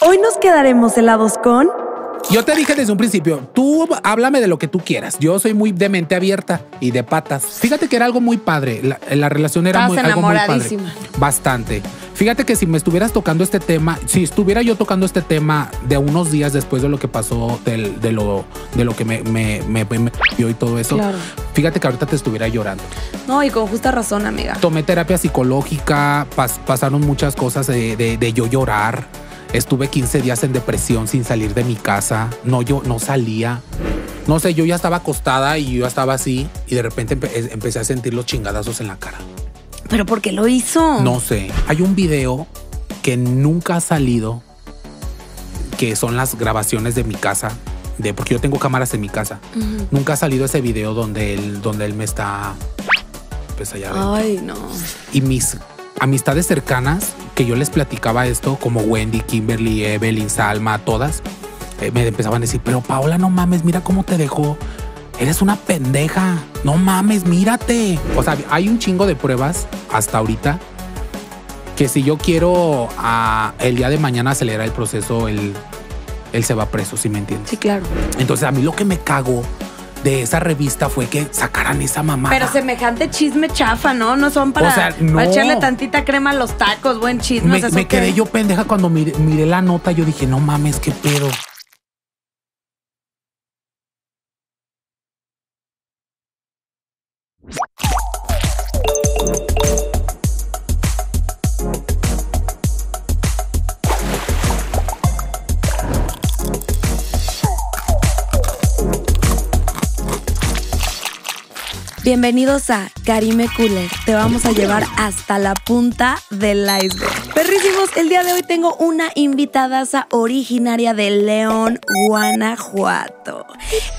Hoy nos quedaremos helados con... Yo te dije desde un principio, tú háblame de lo que tú quieras. Yo soy muy de mente abierta y de patas. Fíjate que era algo muy padre. La, la relación era muy, algo padre. Bastante. Fíjate que si me estuvieras tocando este tema, si estuviera yo tocando este tema de unos días después de lo que pasó, de, lo, de lo que me, me, me, y todo eso, fíjate que ahorita te estuviera llorando. No, y con justa razón, amiga. Tomé terapia psicológica, pasaron muchas cosas de yo llorar Estuve 15 días en depresión sin salir de mi casa. No, yo no salía. No sé, yo ya estaba acostada y yo estaba así y de repente eh, empecé a sentir los chingadazos en la cara. ¿Pero por qué lo hizo? No sé. Hay un video que nunca ha salido, que son las grabaciones de mi casa, de porque yo tengo cámaras en mi casa. Nunca ha salido ese video donde él, donde él me está... Pues Ay, no. Y mis amistades cercanas que yo les platicaba esto, como Wendy, Kimberly, Evelyn, Salma, todas, eh, me empezaban a decir, pero Paola, no mames, mira cómo te dejó. Eres una pendeja. No mames, mírate. O sea, hay un chingo de pruebas hasta ahorita que si yo quiero el día de mañana acelerar el proceso, él, él se va preso, si me entiendes. Sí, claro. Entonces a mí lo que me cago de esa revista fue que sacaran esa mamá. Pero semejante chisme chafa, ¿no? No son para, echarle tantita crema a los tacos, buen chisme. Me, quedé yo pendeja cuando miré, la nota, yo dije, no mames, qué pedo. Bienvenidos a Karime Cooler. Te vamos a llevar hasta la punta del iceberg. Perrísimos, el día de hoy tengo una invitadaza originaria de León, Guanajuato.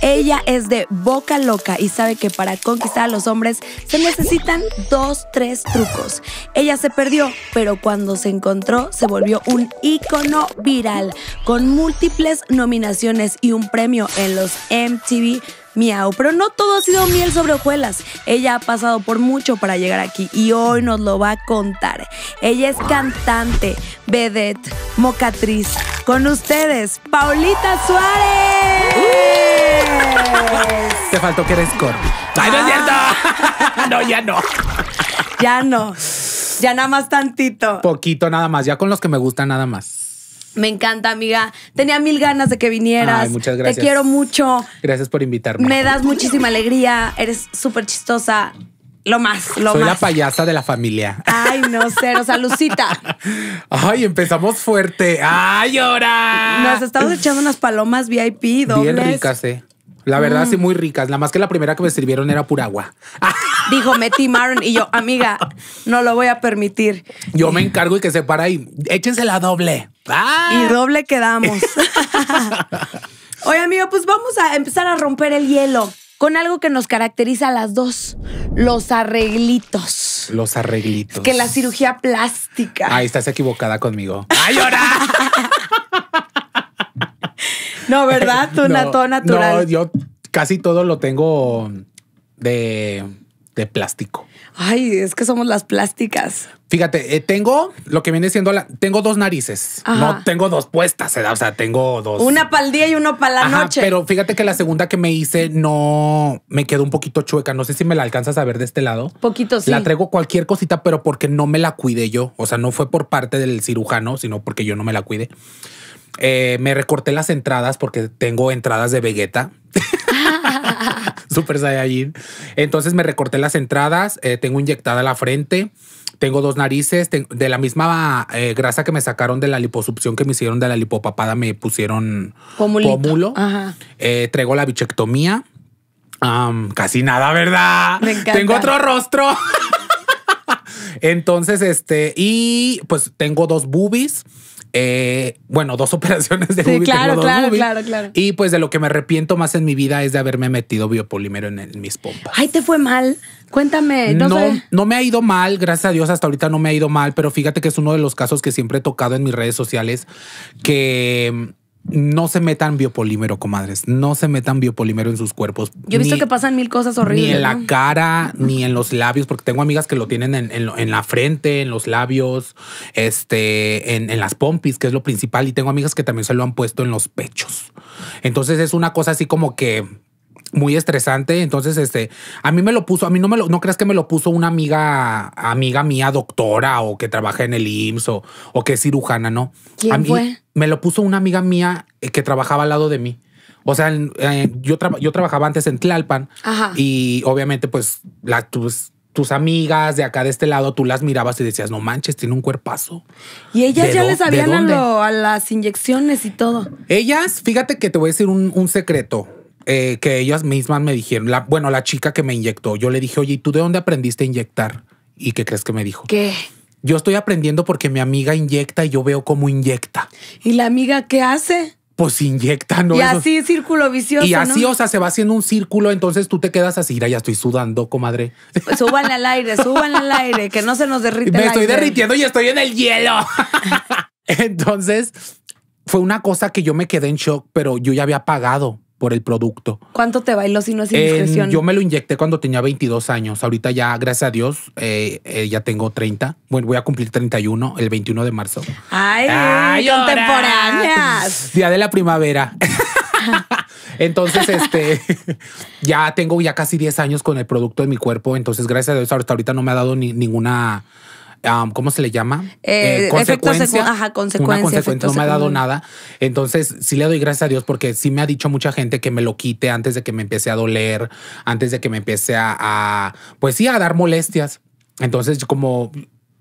Ella es de boca loca y sabe que para conquistar a los hombres se necesitan dos, tres trucos. Ella se perdió, pero cuando se encontró se volvió un ícono viral con múltiples nominaciones y un premio en los MTV Miau, pero no todo ha sido miel sobre hojuelas. Ella ha pasado por mucho para llegar aquí y hoy nos lo va a contar. Ella es cantante, vedette, mocatriz. Con ustedes, Paulita Suárez. te faltó que eres ¡Ay, no es cierto! Ah. no, ya no. ya no. Ya nada más tantito. Poquito nada más. Ya con los que me gustan nada más. Me encanta, amiga. Tenía mil ganas de que vinieras. Ay, muchas gracias. Te quiero mucho. Gracias por invitarme. Me das muchísima alegría. Eres súper chistosa. Lo más, lo más. Soy la payasa de la familia. Ay, no, sé. O sea, Lucita. Ay, empezamos fuerte. Ay, ahora. Nos estamos echando unas palomas VIP dobles. Bien ricas, eh. La verdad, sí, mm. muy ricas. Nada más que la primera que me sirvieron era pura agua. dijo, Metty Maron Y yo, amiga, no lo voy a permitir. Yo me encargo y que se para ahí. Échense la doble. Ah. Y doble quedamos. Oye, amigo, pues vamos a empezar a romper el hielo con algo que nos caracteriza a las dos, los arreglitos. Los arreglitos. Que la cirugía plástica. Ahí estás equivocada conmigo. ¡Ay, llora! no, ¿verdad? Tú natural. yo casi todo lo tengo de de plástico. Ay, es que somos las plásticas. Fíjate, eh, tengo lo que viene siendo la. Tengo dos narices. No tengo dos puestas, o sea, tengo dos. Una para el día y uno para la noche. Pero fíjate que la segunda que me hice no me quedó un poquito chueca. No sé si me la alcanzas a ver de este lado. Poquito, sí. La traigo cualquier cosita, pero porque no me la cuidé yo. O sea, no fue por parte del cirujano, sino porque yo no me la cuidé. Eh, me recorté las entradas porque tengo entradas de Vegeta. Super Saiyajin. Entonces me recorté las entradas, eh, tengo inyectada la frente, tengo dos narices, de la misma eh, grasa que me sacaron de la liposucción que me hicieron de la lipopapada, me pusieron Pomulito. pómulo. traigo la bichectomía. casi nada, ¿verdad? Tengo otro rostro. Entonces, este, y pues tengo dos boobies. Eh, bueno, dos operaciones de sí, claro, claro, claro, claro. Y pues de lo que me arrepiento más en mi vida es de haberme metido biopolímero en, mis pompas. Ay, te fue mal. Cuéntame. No, no, no, me ha ido mal, gracias a Dios, hasta ahorita no me ha ido mal, pero fíjate que es uno de los casos que siempre he tocado en mis redes sociales que no se metan biopolímero, comadres. No se metan biopolímero en sus cuerpos. Yo he visto que pasan mil cosas horribles. Ni en la cara, ni en los labios, porque tengo amigas que lo tienen en, la frente, en los labios, este, en, en, las pompis, que es lo principal. Y tengo amigas que también se lo han puesto en los pechos. Entonces es una cosa así como que muy estresante. Entonces, este, a mí me lo puso, a mí no me lo, no creas que me lo puso una amiga, amiga mía, doctora o que trabaja en el IMSS o, que es cirujana, ¿no? ¿Quién fue? me lo puso una amiga mía eh, que trabajaba al lado de mí. O sea, eh, yo, yo trabajaba antes en Tlalpan Ajá. y obviamente pues tus, amigas de acá de este lado, tú las mirabas y decías, no manches, tiene un cuerpazo. Y ellas ya les habían a, a, las inyecciones y todo. Ellas, fíjate que te voy a decir un secreto eh, que ellas mismas me dijeron, bueno, la chica que me inyectó, yo le dije, oye, tú de dónde aprendiste a inyectar? ¿Y qué crees que me dijo? ¿Qué? Yo estoy aprendiendo porque mi amiga inyecta y yo veo cómo inyecta. ¿Y la amiga qué hace? pues inyecta, ¿no? Y así, círculo vicioso. Y así, o sea, se va haciendo un círculo, entonces tú te quedas así, ya estoy sudando, comadre. suban pues al aire, suban al aire, que no se nos derrite. Me estoy derritiendo y estoy en el hielo. entonces, fue una cosa que yo me quedé en shock, pero yo ya había pagado por el producto. ¿Cuánto te bailó si no es indiscreción? yo me lo inyecté cuando tenía 22 años. Ahorita ya, gracias a Dios, eh, eh, ya tengo 30. Bueno, voy a cumplir 31 el 21 de marzo. ¡Ay! Ay contemporáneas! Día de la primavera. entonces, este, ya tengo ya casi 10 años con el producto de mi cuerpo. Entonces, gracias a Dios, hasta ahorita no me ha dado ni, ninguna ¿cómo se le llama? Eh, eh, ajá, consecuencia. no me ha dado nada. Entonces, sí le doy gracias a Dios porque sí me ha dicho mucha gente que me lo quite antes de que me empecé a doler, antes de que me empecé a, a pues sí, a dar molestias. Entonces, como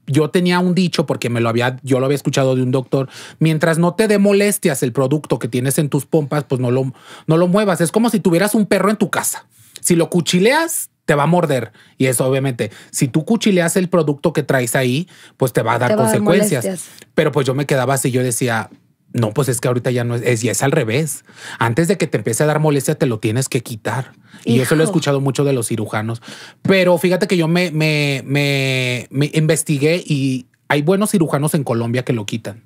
yo tenía un dicho porque me lo había, yo lo había escuchado de un doctor. Mientras no te dé molestias el producto que tienes en tus pompas, pues no lo, no lo muevas. Es como si tuvieras un perro en tu casa. Si lo cuchileas, te va a morder. Y eso obviamente, si tú cuchileas el producto que traes ahí, pues te va a dar consecuencias. Pero pues yo me quedaba así, yo decía, no, pues es que ahorita ya no es, y es al revés. Antes de que te empiece a dar molestia, te lo tienes que quitar. Y eso lo he escuchado mucho de los cirujanos. Pero fíjate que yo me, me, me investigué y hay buenos cirujanos en Colombia que lo quitan.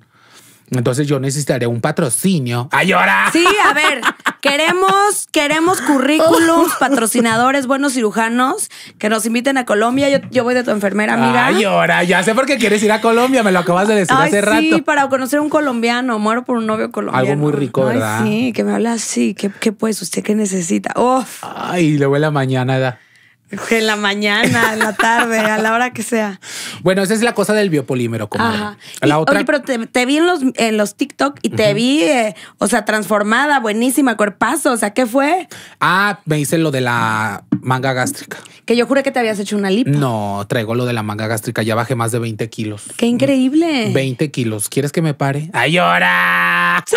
Entonces yo necesitaré un patrocinio. Ayora. Sí, a ver, queremos, queremos currículums, patrocinadores, buenos cirujanos que nos inviten a Colombia. Yo, voy de tu enfermera, amiga. ¡Ay, Ya sé por qué quieres ir a Colombia, me lo acabas de decir hace rato. Sí, para conocer a un colombiano. Muero por un novio colombiano. Algo muy rico, Ay, Sí, que me habla así. ¿Qué, qué pues? ¿Usted qué necesita? ¡Uf! Ay, voy a la mañana ¿verdad? En la mañana, en la tarde, a la hora que sea. Bueno, esa es la cosa del biopolímero. Como Ajá. otra... Oye, pero te, vi en los, en los TikTok y te vi, eh, o sea, transformada, buenísima, cuerpazo. O sea, ¿qué fue? Ah, me hice lo de la Manga gástrica. Que yo juré que te habías hecho una lipo. No, traigo lo de la manga gástrica. Ya bajé más de 20 kilos. ¡Qué increíble! 20 kilos. ¿Quieres que me pare? ¡Ay, ahora! Sí.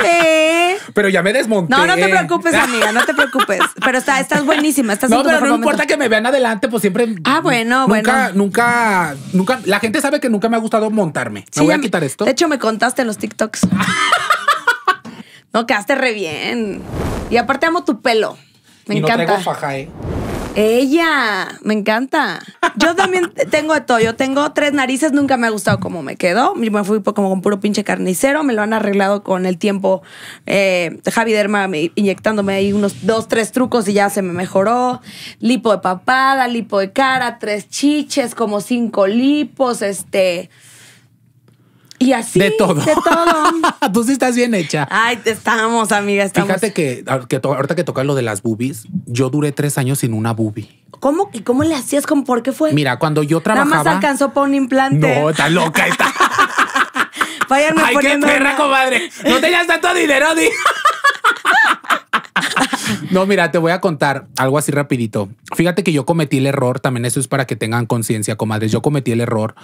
Pero ya me desmonté. No, no te preocupes, amiga. No te preocupes. Pero está, estás buenísima. no, pero no importa que me vean adelante, pues siempre. Ah, bueno, bueno. Nunca, nunca. La gente sabe que nunca me ha gustado montarme. Me voy a quitar esto. De hecho, me contaste en los TikToks. no, quedaste re bien. Y aparte amo tu pelo. Me encanta. No traigo faja, ¿eh? Ella, me encanta. Yo también tengo de todo. Yo tengo tres narices, nunca me ha gustado cómo me quedó. Me fui como con puro pinche carnicero. Me lo han arreglado con el tiempo. Eh, Javi Derma inyectándome ahí unos dos, tres trucos y ya se me mejoró. Lipo de papada, lipo de cara, tres chiches, como cinco lipos, este. Y así. De todo. De todo. Tú sí estás bien hecha. Ay, estamos, amiga, Fíjate que, ah, ahorita que toca lo de las boobies, yo duré tres años sin una boobie. ¿Cómo? ¿Y cómo le hacías? ¿Cómo? ¿Por qué fue? Mira, cuando yo trabajaba. Nada más alcanzó para un implante. No, está loca, está. Ay, qué perra, comadre. No tenías tanto dinero, di. No, mira, te voy a contar algo así rapidito. Fíjate que yo cometí el error, también eso es para que tengan conciencia, comadres. Yo cometí el error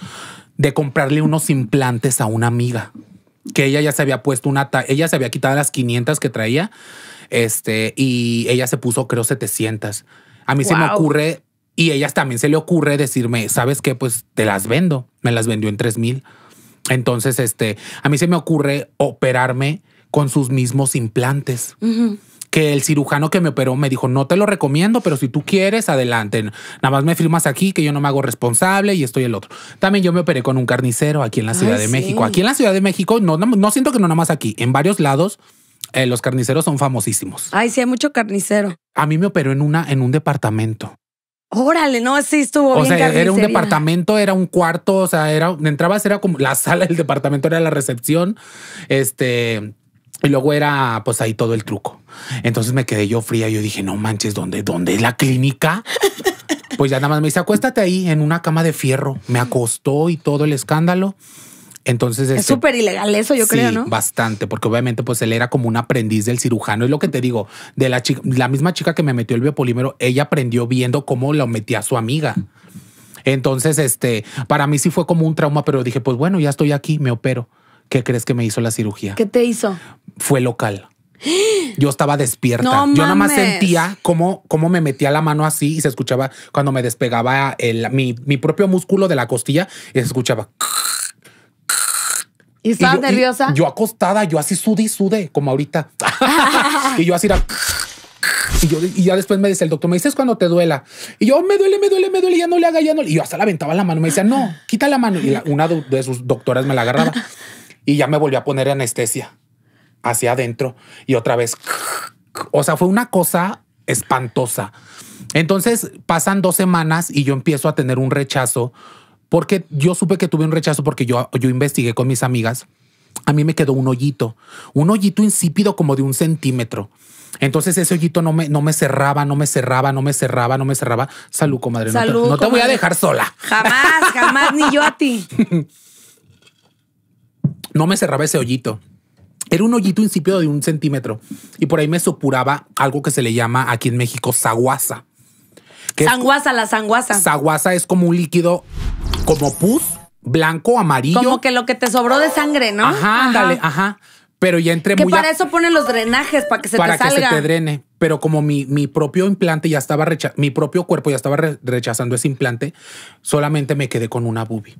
de comprarle unos implantes a una amiga que ella ya se había puesto una, ella se había quitado las 500 que traía, este, y ella se puso, creo, 700. A mí se me ocurre, y ellas también se le ocurre decirme, ¿sabes qué? Pues te las vendo. Me las vendió en 3000. Entonces, este, a mí se me ocurre operarme con sus mismos implantes que el cirujano que me operó me dijo, no te lo recomiendo, pero si tú quieres, adelante. Nada más me firmas aquí que yo no me hago responsable y estoy el otro. También yo me operé con un carnicero aquí en la Ciudad de México. Aquí en la Ciudad de México, no, no, siento que no nada más aquí, en varios lados. Eh, los carniceros son famosísimos. Ay, sí, hay mucho carnicero. A mí me operó en una, en un departamento. Órale, no, sí estuvo. O sea, era un departamento, era un cuarto, o sea, era, entrabas, era como la sala del departamento, era la recepción. Este, y luego era pues ahí todo el truco. Entonces me quedé yo fría. Yo dije, no manches, ¿dónde, dónde es la clínica? Pues ya nada más me dice, acuéstate ahí en una cama de fierro. Me acostó y todo el escándalo. Entonces es súper este, ilegal eso, yo creo, ¿no? Bastante, porque obviamente, pues él era como un aprendiz del cirujano. Es lo que te digo, de la la misma chica que me metió el biopolímero, ella aprendió viendo cómo lo metía a su amiga. Entonces, este, para mí sí fue como un trauma, pero dije, pues bueno, ya estoy aquí, me opero. ¿Qué crees que me hizo la cirugía? ¿Qué te hizo? Fue local. Yo estaba despierta. Yo nada más sentía cómo, cómo, me metía la mano así y se escuchaba cuando me despegaba mi, propio músculo de la costilla y se escuchaba. ¿Y estabas nerviosa? yo acostada, yo así sudí sudé como ahorita. y yo así era. Y, ya después me dice el doctor, me dices cuando te duela. Y yo, me duele, me duele, me duele, ya no le haga, ya no. Y yo hasta la aventaba la mano, me decía, no, quita la mano. Y una de sus doctoras me la agarraba y ya me volvió a poner anestesia hacia adentro y otra vez. O sea, fue una cosa espantosa. Entonces pasan dos semanas y yo empiezo a tener un rechazo porque yo supe que tuve un rechazo porque yo, yo investigué con mis amigas. A mí me quedó un hoyito, un hoyito insípido como de un centímetro. Entonces ese hoyito no me, no me cerraba, no me cerraba, no me cerraba, no me cerraba. Salud, comadre. no, te, no te voy a dejar sola. Jamás, jamás, ni yo a ti. no me cerraba ese hoyito. Era un hoyito insípido de un centímetro y por ahí me supuraba algo que se le llama aquí en México saguaza. Sanguaza, la sanguaza. Saguaza es como un líquido como pus, blanco, amarillo. Como que lo que te sobró de sangre, ¿no? Ajá, ajá. Pero ya entré muy. Que para eso ponen los drenajes, para que se te salga. Para que se te drene. Pero como mi, mi propio implante ya estaba rechazando, mi propio cuerpo ya estaba rechazando ese implante, solamente me quedé con una bubi.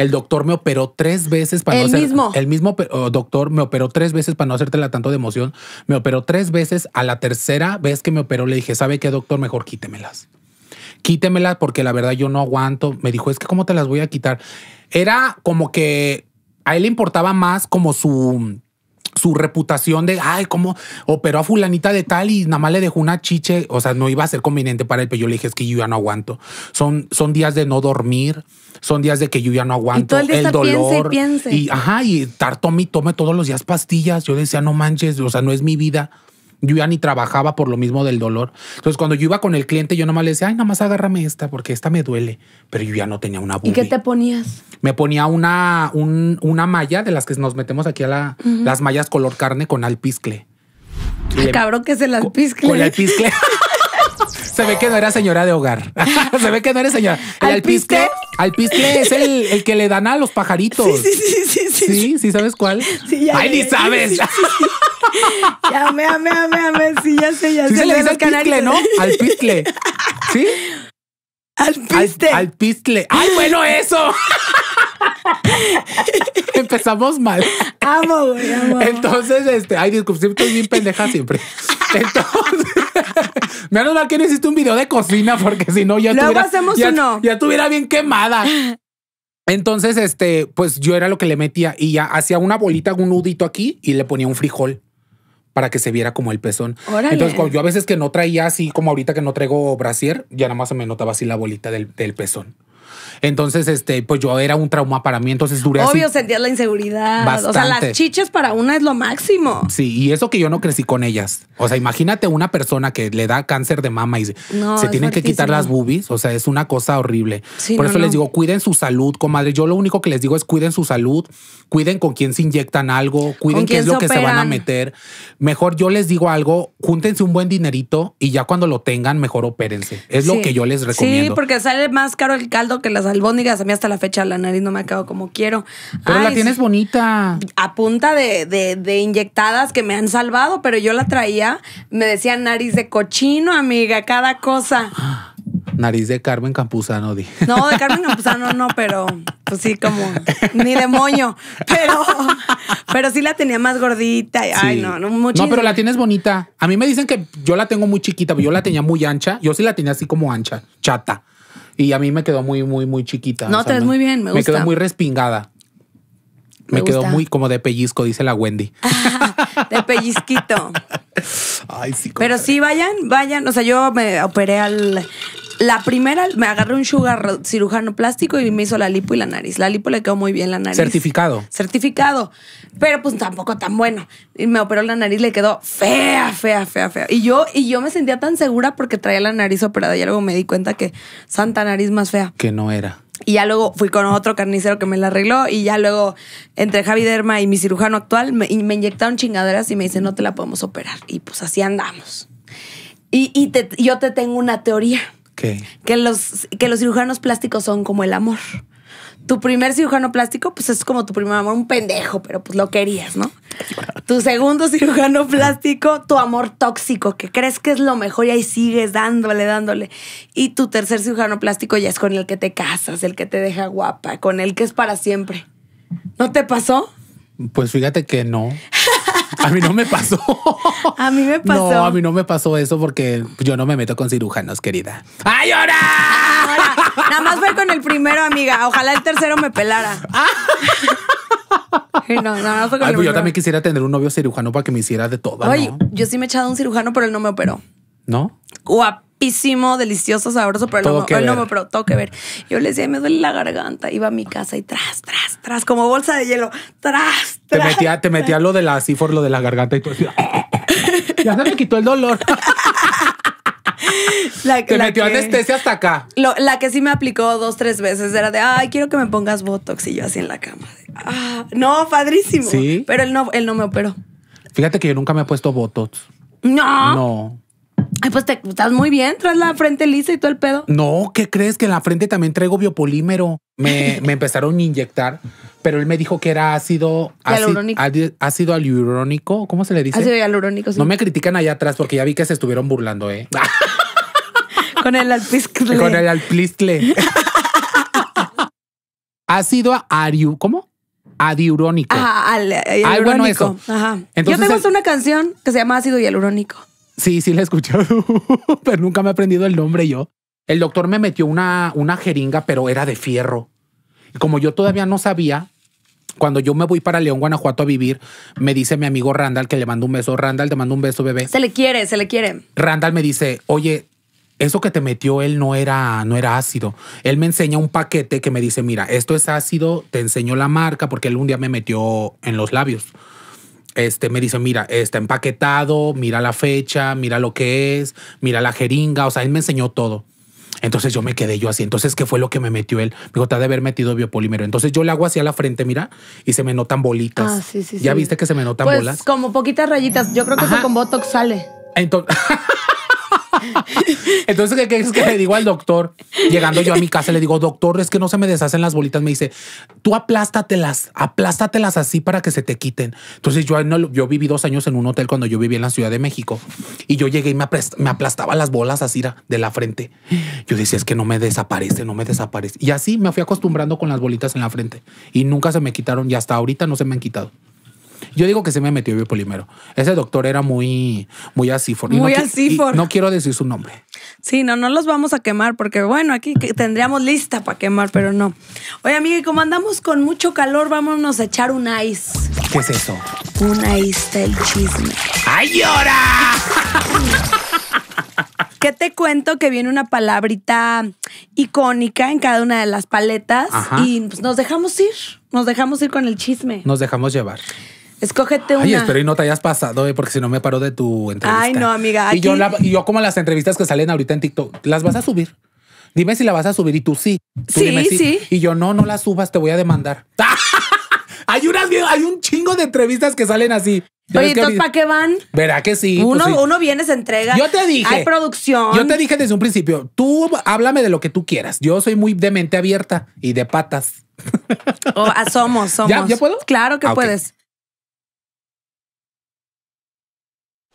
El doctor me operó tres veces para no hacer. Mismo. El mismo oh, doctor me operó tres veces para no hacértela tanto de emoción. Me operó tres veces. A la tercera vez que me operó, le dije, ¿sabe qué, doctor? Mejor quítemelas. Quítemelas porque la verdad yo no aguanto. Me dijo, es que cómo te las voy a quitar. Era como que a él le importaba más como su su reputación de, ay, ¿cómo operó a fulanita de tal y nada más le dejó una chiche? O sea, no iba a ser conveniente para él, pero yo le dije, es que yo ya no aguanto. Son, son días de no dormir, son días de que yo ya no aguanto. el, dolor. Y, ajá, y tarto tome tome todos los días pastillas. Yo decía, no manches, o sea, no es mi vida. Yo ya ni trabajaba por lo mismo del dolor. Entonces, cuando yo iba con el cliente, yo nomás le decía, ay, nomás agárrame esta porque esta me duele. Pero yo ya no tenía una boobie. ¿Y qué te ponías? Me ponía una, una malla de las que nos metemos aquí a la, las mallas color carne con alpizcle. El cabrón que es el alpizcle. Con, el alpizcle. se ve que no era señora de hogar. se ve que no era señora. El alpizcle Alpizcle es el, el, que le dan a los pajaritos. Sí, sí, sí, sí. Sí, sí, sabes cuál. Sí, Ay, ni sabes. ya me, me, me, me, sí, ya sé, ya sé. Sí se le dice al pizcle, ¿no? Al ¿Sí? Al piste. Al, ¡Ay, bueno, eso! Empezamos mal. Amo, güey, amo, Entonces, este, ay, disculpe, estoy bien pendeja siempre. Entonces, menos mal que no un video de cocina, porque si no, ya tuviera, ya tuviera bien quemada. Entonces, este, pues yo era lo que le metía y ya hacía una bolita, un nudito aquí y le ponía un frijol para que se viera como el pezón. Entonces, yo a veces que no traía así, como ahorita que no traigo brasier, ya nada más se me notaba así la bolita del, del pezón. Entonces, este, pues yo era un trauma para mí, entonces duré Obvio, sentías la inseguridad. O sea, las chiches para una es lo máximo. Sí, y eso que yo no crecí con ellas. O sea, imagínate una persona que le da cáncer de mama y se, tienen que quitar las boobies. O sea, es una cosa horrible. Por eso les digo, cuiden su salud, comadre. Yo lo único que les digo es cuiden su salud, cuiden con quién se inyectan algo, cuiden qué es lo que se van a meter. Mejor yo les digo algo, júntense un buen dinerito y ya cuando lo tengan, mejor opérense. Es lo que yo les recomiendo. Sí, porque sale más caro el caldo que las albóndigas, a mí hasta la fecha la nariz no me ha quedado como quiero. Pero la tienes bonita. A punta de, inyectadas que me han salvado, pero yo la traía, me decían nariz de cochino, amiga, cada cosa. Nariz de Carmen Campuzano, dije. No, de Carmen Campuzano no, pero pues sí, como ni de moño. Pero, pero sí la tenía más gordita. Ay, no, no, mucho No, pero la tienes bonita. A mí me dicen que yo la tengo muy chiquita, pero yo la tenía muy ancha. Yo sí la tenía así como ancha, chata. Y a mí me quedó muy, muy, muy chiquita. No, te ves muy bien, me gusta. Me quedó muy respingada. Me, quedó muy como de pellizco, dice la Wendy. de pellizquito. Ay, sí. Pero sí, vayan, vayan. O sea, yo me operé al, la primera me agarré un sugar cirujano plástico y me hizo la lipo y la nariz. La lipo le quedó muy bien la nariz. Certificado. Certificado. Pero pues tampoco tan bueno. Y me operó la nariz, le quedó fea, fea, fea, fea. Y yo, y yo me sentía tan segura porque traía la nariz operada y luego me di cuenta que santa nariz más fea. Que no era. Y ya luego fui con otro carnicero que me la arregló y ya luego entre Javi Derma y mi cirujano actual me, inyectaron chingaderas y me dice no te la podemos operar. Y pues así andamos. Y, yo te tengo una teoría. Que, los, que los cirujanos plásticos son como el amor. Tu primer cirujano plástico, pues es como tu primer amor, un pendejo, pero pues lo querías, ¿no? Tu segundo cirujano plástico, tu amor tóxico, que crees que es lo mejor y ahí sigues dándole, dándole. Y tu tercer cirujano plástico ya es con el que te casas, el que te deja guapa, con el que es para siempre. ¿No te pasó? Pues fíjate que no. A mí no me pasó. a mí me pasó. No, a mí no me pasó eso porque yo no me meto con cirujanos, querida. ¡Ay, ahora! Nada más fue con el primero, amiga. Ojalá el tercero me pelara. No, no, no fue con el pues yo también quisiera tener un novio cirujano para que me hiciera de todo. Oye, yo sí me he echado un cirujano, pero él no me operó. ¿No? Guap delicioso, sabroso, pero todo no, me, que ver. Yo le decía, me duele la garganta. Iba a mi casa y tras, tras, tras, como bolsa de hielo, tras, tras. Te metía, lo de la cifor, lo de la garganta y tú decías, ya se me quitó el dolor. te metió anestesia hasta acá. la que sí me aplicó dos, tres veces era de, ay, quiero que me pongas Botox y yo así en la cama. Ah, no, padrísimo. Sí. Pero él no, él no me operó. Fíjate que yo nunca me he puesto Botox. No. No pues te estás muy bien, traes la frente lisa y todo el pedo. No, ¿qué crees? Que en la frente también traigo biopolímero. Me, empezaron a inyectar, pero él me dijo que era ácido hialurónico. Ácido, ácido ¿Cómo se le dice? Ácido hialurónico, No me critican allá atrás porque ya vi que se estuvieron burlando, ¿eh? Con el alpliscle Con el alplistle. ácido ariu. ¿Cómo? adiurónico. Ajá, ah, Ajá. Entonces, Yo tengo una canción que se llama Ácido Hialurónico. Sí, sí la he escuchado, pero nunca me he aprendido el nombre yo. El doctor me metió una, una jeringa, pero era de fierro. como yo todavía no sabía, cuando yo me voy para León, Guanajuato a vivir, me dice mi amigo Randall que le mando un beso. Randall, te mando un beso, bebé. Se le quiere, se le quiere. Randall me dice, oye, eso que te metió él no era, no era ácido. Él me enseña un paquete que me dice, mira, esto es ácido, te enseño la marca, porque él un día me metió en los labios este, me dice, mira, está empaquetado, mira la fecha, mira lo que es, mira la jeringa, o sea, él me enseñó todo. Entonces yo me quedé yo así. Entonces, ¿qué fue lo que me metió él? Me dijo, te ha de haber metido biopolímero. Entonces yo le hago hacia la frente, mira, y se me notan bolitas. Ah, sí, sí, ¿Ya viste que se me notan pues, bolas? Como poquitas rayitas. Yo creo que eso con Botox sale. Entonces. Entonces, ¿qué, es que le digo al doctor? Llegando yo a mi casa, le digo, doctor, es que no se me deshacen las bolitas. Me dice, tú aplástatelas, aplástatelas así para que se te quiten. Entonces, yo, yo viví dos años en un hotel cuando yo vivía en la Ciudad de México y yo llegué y me, me aplastaba las bolas así de la frente. Yo decía, es que no me desaparece, no me desaparece. Y así me fui acostumbrando con las bolitas en la frente y nunca se me quitaron y hasta ahorita no se me han quitado. Yo digo que se me metió biopolímero. Ese doctor era muy, muy asífor. Muy no, asífor. no quiero decir su nombre. Sí, no, no los vamos a quemar porque, bueno, aquí tendríamos lista para quemar, pero no. Oye, amiga, y como andamos con mucho calor, vámonos a echar un ice. ¿Qué es eso? Un ice del chisme. ¡Ay, llora! ¿Qué te cuento que viene una palabrita icónica en cada una de las paletas? Y pues, nos dejamos ir, nos dejamos ir con el chisme. Nos dejamos llevar. Escógete una. Ay, espero y no te hayas pasado, eh, porque si no me paro de tu entrevista. Ay, no, amiga. Y, yo como las entrevistas que salen ahorita en TikTok, ¿las vas a subir? Dime si la vas a subir y tú sí. sí, sí, Y yo, no, no las subas, te voy a demandar. hay unas, hay un chingo de entrevistas que salen así. Oye, ¿entonces para qué van? Verá que sí. Pues uno, uno viene, se entrega. Yo te dije. Hay producción. Yo te dije desde un principio, tú háblame de lo que tú quieras. Yo soy muy de mente abierta y de patas. Oh, ah, somos, somos. ¿Ya, puedo? Claro que ah, puedes.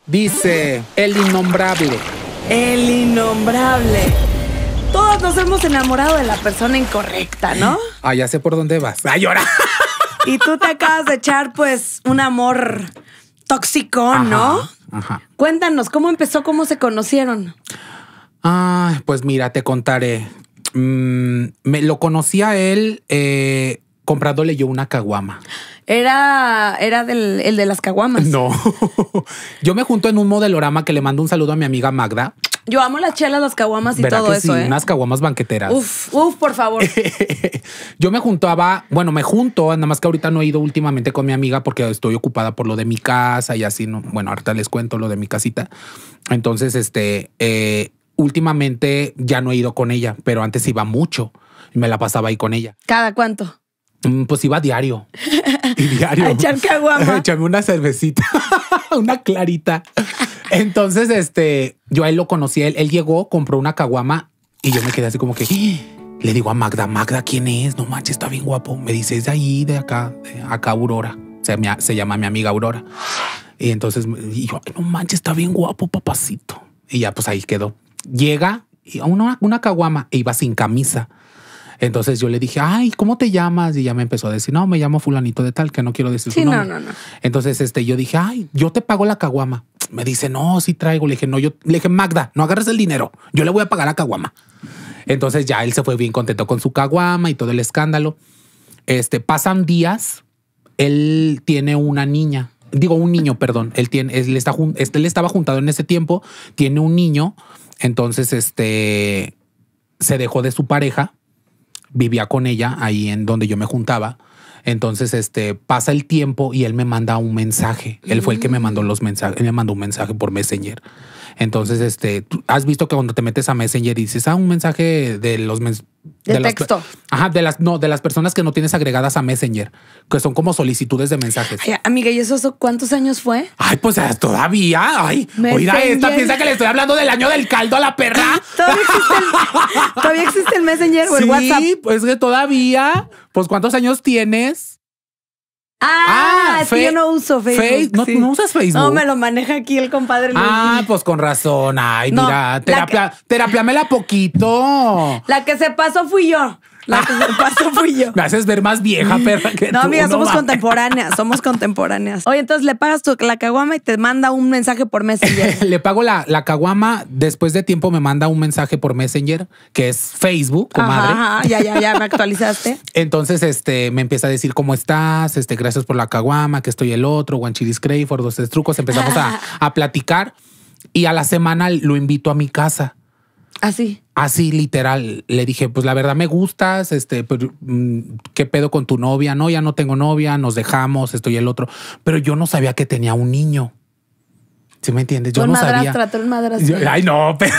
Dice el innombrable. El innombrable. Todos nos hemos enamorado de la persona incorrecta, ¿no? Ah, ya sé por dónde vas. A llorar. Y tú te acabas de echar, pues, un amor tóxico, ¿no? Ajá. Cuéntanos, ¿cómo empezó? ¿Cómo se conocieron? Ah, pues mira, te contaré. Mm, me lo conocí a él eh, comprándole yo una caguama. Era, era del, el de las caguamas. No. yo me junto en un modelorama que le mando un saludo a mi amiga Magda. Yo amo las chelas, las caguamas y todo eso. Sí, ¿eh? unas caguamas banqueteras. Uf, uf, por favor. yo me juntaba, bueno, me junto, nada más que ahorita no he ido últimamente con mi amiga porque estoy ocupada por lo de mi casa y así, no. Bueno, ahorita les cuento lo de mi casita. Entonces, este, eh, últimamente ya no he ido con ella, pero antes iba mucho y me la pasaba ahí con ella. ¿Cada cuánto? Mm, pues iba diario. Y diario. A echar Echame una cervecita, una clarita. Entonces, este, yo ahí lo conocí. Él, llegó, compró una caguama y yo me quedé así como que le digo a Magda, Magda, ¿quién es? No manches, está bien guapo. Me dice, es de ahí, de acá, de acá, Aurora. Se, me, se llama mi amiga Aurora. Y entonces yo, no manches, está bien guapo, papacito. Y ya, pues ahí quedó. Llega una, una caguama e iba sin camisa. Entonces yo le dije, ay, ¿cómo te llamas? Y ya me empezó a decir, no, me llamo fulanito de tal, que no quiero decir su nombre. Entonces este, yo dije, ay, yo te pago la caguama. Me dice, no, sí traigo. Le dije, no, yo le dije, Magda, no agarres el dinero. Yo le voy a pagar a caguama. Entonces ya él se fue bien contento con su caguama y todo el escándalo. Este, pasan días. Él tiene una niña digo un niño, perdón, él tiene, él está, este, él estaba juntado en ese tiempo, tiene un niño, entonces este se dejó de su pareja vivía con ella ahí en donde yo me juntaba. Entonces, este, pasa el tiempo y él me manda un mensaje. Él fue el que me mandó mm. los mensajes, él me mandó un mensaje por Messenger. Entonces, este, has visto que cuando te metes a Messenger y dices, a ah, un mensaje de los de, de texto. ajá, de las no, de las personas que no tienes agregadas a Messenger, que son como solicitudes de mensajes. amiga, ¿y eso cuántos años fue? Ay, pues ah, todavía. Ay, oiga, esta piensa que le estoy hablando del año del caldo a la perra. Todavía existe el, Messenger o el WhatsApp. Sí, pues que todavía. Pues cuántos años tienes. Ah, ah yo no uso Facebook. no, usas Facebook. No, me lo maneja aquí el compadre Ah, pues con razón. Ay, mira, terapia, poquito. La que se pasó fui yo. La que me fui yo. Me haces ver más vieja, perra, No, somos contemporáneas, somos contemporáneas. Oye, entonces le pagas tu, la caguama y te manda un mensaje por Messenger. le pago la, la caguama, después de tiempo me manda un mensaje por Messenger, que es Facebook, comadre. Ajá, ya, ya, ya, me actualizaste. entonces, este, me empieza a decir cómo estás, este, gracias por la caguama, que estoy el otro, Guanchiris Crayford, dos, tres trucos. Empezamos a platicar y a la semana lo invito a mi casa Así. Así, literal. Le dije, pues la verdad me gustas, este, pues, ¿qué pedo con tu novia? No, ya no tengo novia, nos dejamos, esto y el otro. Pero yo no sabía que tenía un niño. ¿Sí me entiendes? Yo no sabía. madrastrato, madrastra. ay, no, pero...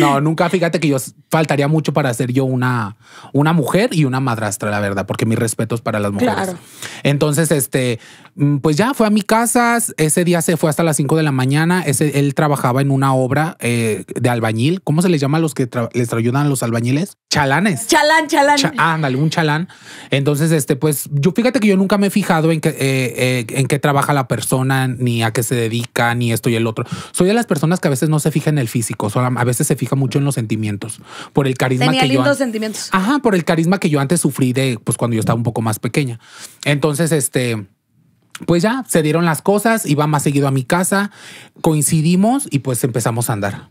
No, nunca, fíjate que yo faltaría mucho para ser yo una, una mujer y una madrastra, la verdad, porque mis respetos para las mujeres. Entonces, este, mm, pues ya fue a mi casa, ese día se fue hasta las 5 de la mañana, ese, él trabajaba en una obra eh, de albañil, ¿cómo se les llama a los que les ayudan a los albañiles? Chalanes. Chalán, chalán. ándale, un chalán. Entonces, este, pues yo fíjate que yo nunca me he fijado en que, eh, eh, en qué trabaja la persona, ni a qué se dedica, ni esto y el otro. Soy de las personas que a veces no se fijan en el físico, a veces se fija mucho en los sentimientos, por el carisma Tenía que lindos sentimientos. Ajá, por el carisma que yo antes sufrí de pues cuando yo estaba un poco más pequeña. Entonces, este pues ya se dieron las cosas, iba más seguido a mi casa, coincidimos y pues empezamos a andar.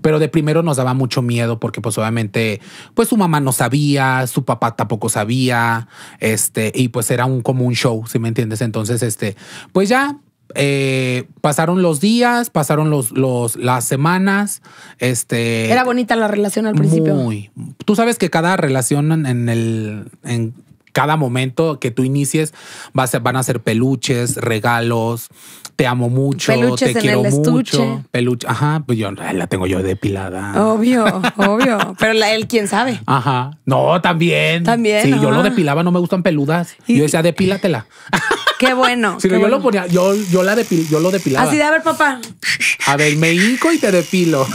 Pero de primero nos daba mucho miedo porque pues obviamente pues su mamá no sabía, su papá tampoco sabía, este, y pues era un como un show, si me entiendes. Entonces, este, pues ya eh, pasaron los días, pasaron los, los, las semanas. Este, Era bonita la relación al principio. Muy. Tú sabes que cada relación en, el, en, cada momento que tú inicies van a ser peluches, regalos, te amo mucho, te quiero mucho. Peluche, ajá, pues yo la tengo yo depilada. Obvio, obvio. Pero él, quién sabe. Ajá. No, también. También. Sí, yo lo depilaba, no me gustan peludas. Yo decía, depílatela. Qué bueno. Si yo lo ponía, yo, yo, la depil, yo lo depilaba. Así de, a ver, papá. A ver, me hinco y te depilo.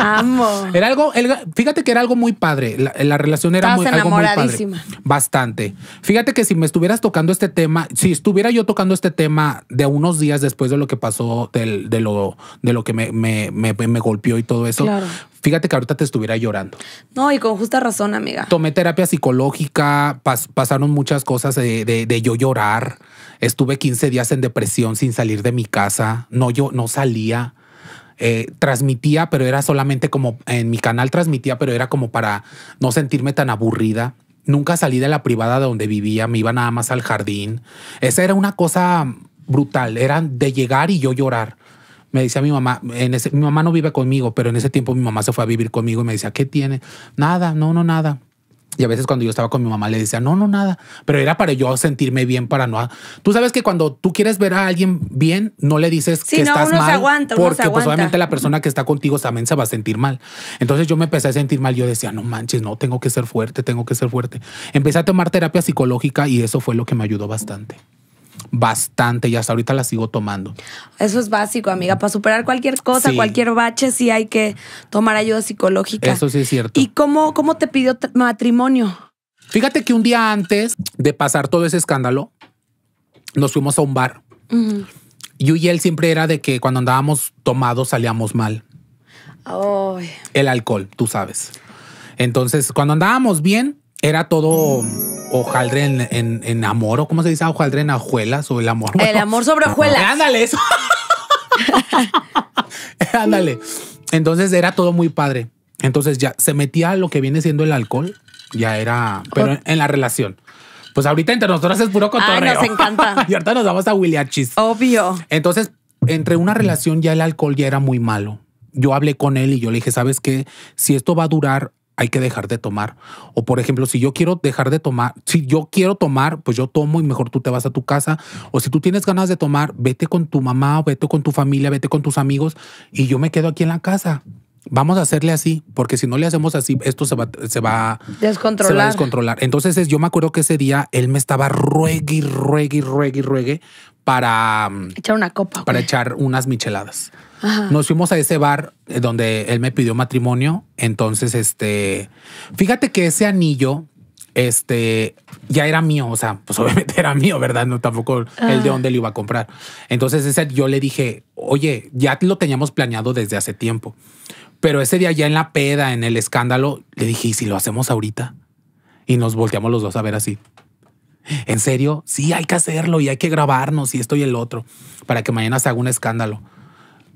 Amo. Era algo, fíjate que era algo muy padre. La, relación era muy, algo muy, padre. Bastante. Fíjate que si me estuvieras tocando este tema, si estuviera yo tocando este tema de unos días después de lo que pasó, de, lo, de lo que me, me, golpeó y todo eso, fíjate que ahorita te estuviera llorando. No, y con justa razón, amiga. Tomé terapia psicológica, pasaron muchas cosas de, yo llorar. Estuve 15 días en depresión sin salir de mi casa. No, yo no salía. Eh, transmitía, pero era solamente como en mi canal transmitía, pero era como para no sentirme tan aburrida. Nunca salí de la privada donde vivía, me iba nada más al jardín. Esa era una cosa brutal, era de llegar y yo llorar me decía mi mamá, en ese, mi mamá no vive conmigo, pero en ese tiempo mi mamá se fue a vivir conmigo y me decía, ¿qué tiene? Nada, no, no, nada. Y a veces cuando yo estaba con mi mamá le decía, no, no, nada. Pero era para yo sentirme bien, para no... Tú sabes que cuando tú quieres ver a alguien bien, no le dices que no, estás uno mal. Se pues, aguanta, porque obviamente la persona que está contigo también se va a sentir mal. Entonces yo me empecé a sentir mal. Yo decía, no manches, no, tengo que ser fuerte, tengo que ser fuerte. Empecé a tomar terapia psicológica y eso fue lo que me ayudó bastante bastante y hasta ahorita la sigo tomando. Eso es básico, amiga. Para superar cualquier cosa, cualquier bache, sí hay que tomar ayuda psicológica. Eso sí es cierto. ¿Y cómo, cómo te pidió matrimonio? Fíjate que un día antes de pasar todo ese escándalo, nos fuimos a un bar. Yo y él siempre era de que cuando andábamos tomados salíamos mal. El alcohol, tú sabes. Entonces, cuando andábamos bien, era todo hojaldre en, amor, o cómo se dice hojaldre en ajuelas o el amor. El amor sobre ajuelas. Ándale, eso. ándale. Entonces era todo muy padre. Entonces ya se metía lo que viene siendo el alcohol, ya era, pero en, la relación. Pues ahorita entre nosotros es puro cotorreo. Ay, nos encanta. y ahorita nos vamos a Williachis. Obvio. Entonces, entre una relación ya el alcohol ya era muy malo. Yo hablé con él y yo le dije, ¿sabes qué? Si esto va a durar hay que dejar de tomar. O por ejemplo, si yo quiero dejar de tomar, si yo quiero tomar, pues yo tomo y mejor tú te vas a tu casa. O si tú tienes ganas de tomar, vete con tu mamá, vete con tu familia, vete con tus amigos y yo me quedo aquí en la casa. Vamos a hacerle así, porque si no le hacemos así, esto se va, descontrolar. a descontrolar. Entonces yo me acuerdo que ese día él me estaba ruegue, ruegue, ruegue, ruegue para... Echar una copa. Para echar unas micheladas. Nos fuimos a ese bar eh, donde él me pidió matrimonio. Entonces, este, fíjate que ese anillo, este, ya era mío. O sea, pues obviamente era mío, ¿verdad? No tampoco el de ah. dónde lo iba a comprar. Entonces, ese yo le dije, oye, ya lo teníamos planeado desde hace tiempo. Pero ese día ya en la peda, en el escándalo, le dije, ¿y si lo hacemos ahorita? Y nos volteamos los dos a ver así. ¿En serio? Sí, hay que hacerlo y hay que grabarnos y esto y el otro para que mañana se haga un escándalo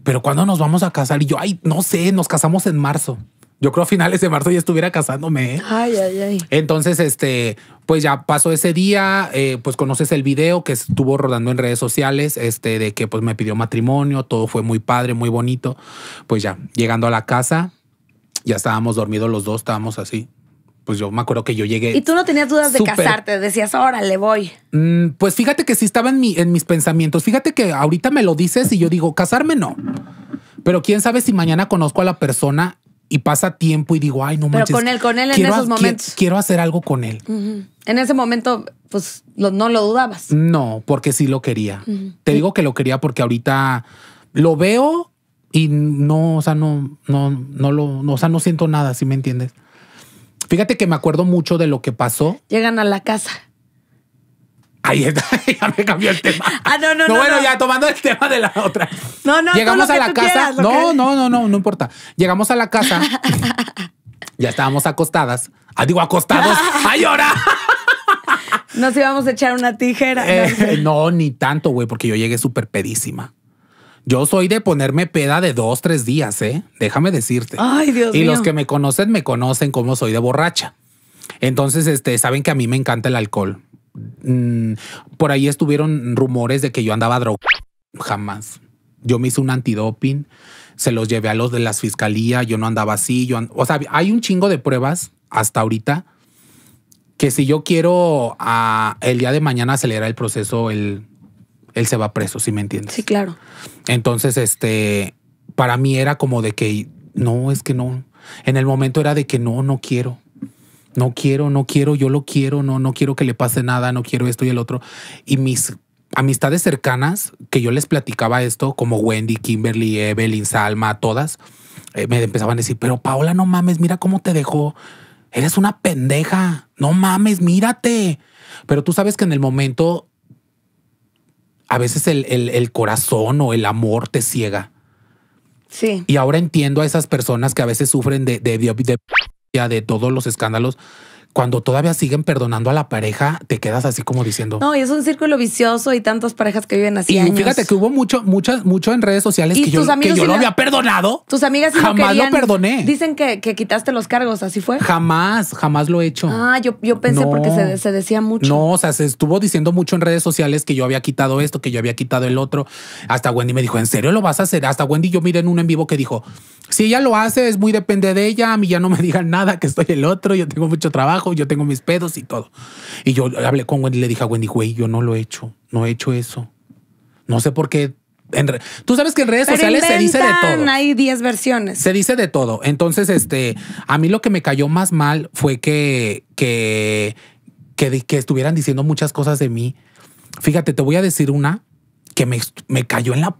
pero ¿cuándo nos vamos a casar? Y yo, ay, no sé, nos casamos en marzo. Yo creo a finales de marzo ya estuviera casándome. ¿eh? Ay, ay, ay. Entonces, este, pues ya pasó ese día, eh, pues conoces el video que estuvo rodando en redes sociales, este, de que pues me pidió matrimonio, todo fue muy padre, muy bonito. Pues ya, llegando a la casa, ya estábamos dormidos los dos, estábamos así, pues yo me acuerdo que yo llegué. Y tú no tenías dudas de casarte, decías, órale, voy. Mm, pues fíjate que sí estaba en, mis pensamientos. Fíjate que ahorita me lo dices y yo digo, casarme no. Pero quién sabe si mañana conozco a la persona y pasa tiempo y digo, ay, no manches. Pero con él, con él en esos momentos. Quiero, hacer algo con él. En ese momento, pues no lo dudabas. No, porque sí lo quería. Te digo que lo quería porque ahorita lo veo y no, o sea, no, no, no lo, no, o sea, no siento nada, si me entiendes. Fíjate que me acuerdo mucho de lo que pasó. Llegan a la casa. Ahí está, ya me cambió el tema. Ah, no, no, no. bueno, ya tomando el tema de la otra. No, no, Llegamos a la casa. no, no, no, no, no importa. Llegamos a la casa. ya estábamos acostadas. Ah, digo, acostados. ¡Ay, ahora! Nos íbamos a echar una tijera. no, eh, ni tanto, güey, porque yo llegué súper pedísima. Yo soy de ponerme peda de dos, tres días, ¿eh? Déjame decirte. Ay, Dios y los que me conocen, me conocen como soy de borracha. Entonces, este, saben que a mí me encanta el alcohol. Mm, por ahí estuvieron rumores de que yo andaba droga. Jamás. Yo me hice un antidoping, se los llevé a los de las fiscalía, yo no andaba así. Yo o sea, hay un chingo de pruebas hasta ahorita que si yo quiero ah, el día de mañana acelerar el proceso, el él se va preso, si me entiendes. Sí, claro. Entonces, este, para mí era como de que, no, es que no. En el momento era de que no, no quiero. No quiero, no quiero, yo lo quiero, no, no quiero que le pase nada, no quiero esto y el otro. Y mis amistades cercanas, que yo les platicaba esto, como Wendy, Kimberly, Evelyn, Salma, todas, eh, me empezaban a decir, pero Paola, no mames, mira cómo te dejó. Eres una pendeja. No mames, mírate. Pero tú sabes que en el momento a veces el, el, corazón o el amor te ciega. Sí. Y ahora entiendo a esas personas que a veces sufren de, de, de, de, de todos los escándalos cuando todavía siguen perdonando a la pareja, te quedas así como diciendo. No, y es un círculo vicioso y tantas parejas que viven así. Y fíjate que hubo mucho, muchas, mucho en redes sociales que yo, que yo, lo había perdonado. Tus amigas jamás lo, perdoné. Dicen que, que, quitaste los cargos, así fue. Jamás, jamás lo he hecho. Ah, yo, yo pensé porque se, decía mucho. No, o sea, se estuvo diciendo mucho en redes sociales que yo había quitado esto, que yo había quitado el otro. Hasta Wendy me dijo, ¿en serio lo vas a hacer? Hasta Wendy yo miré en un en vivo que dijo, si ella lo hace, es muy depende de ella. A mí ya no me digan nada, que estoy el otro, yo tengo mucho trabajo yo tengo mis pedos y todo. Y yo hablé con Wendy y le dije a Wendy, güey, yo no lo he hecho, no he hecho eso. No sé por qué. Tú sabes que en redes sociales se dice de todo. Hay 10 versiones. Se dice de todo. Entonces, este, a mí lo que me cayó más mal fue que, que, que, estuvieran diciendo muchas cosas de mí. Fíjate, te voy a decir una que me, me cayó en la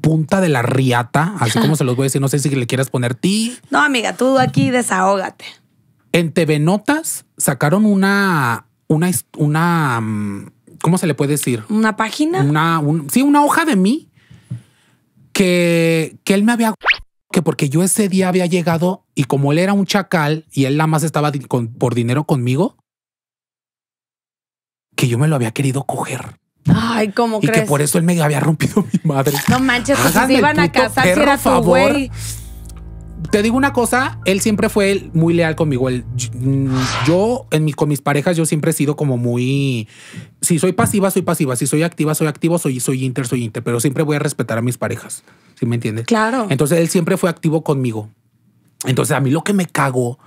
punta de la riata, así como se los voy a decir, no sé si le quieras poner ti. No, amiga, tú aquí desahógate. En TV Notas sacaron una, una, una, mm, ¿cómo se le puede decir? Una página. Una, sí, una hoja de mí que, que él me había que porque yo ese día había llegado y como él era un chacal y él nada más estaba por dinero conmigo, que yo me lo había querido coger. Ay, ¿cómo y crees? Y que por eso él me había rompido mi madre. No manches, pues, si se iban a casar si era tu güey te digo una cosa, él siempre fue muy leal conmigo. yo, en mi, con mis parejas, yo siempre he sido como muy... Si soy pasiva, soy pasiva. Si soy activa, soy activo. Soy, soy inter, soy inter. Pero siempre voy a respetar a mis parejas. ¿Sí me entiendes? Claro. Entonces, él siempre fue activo conmigo. Entonces, a mí lo que me cagó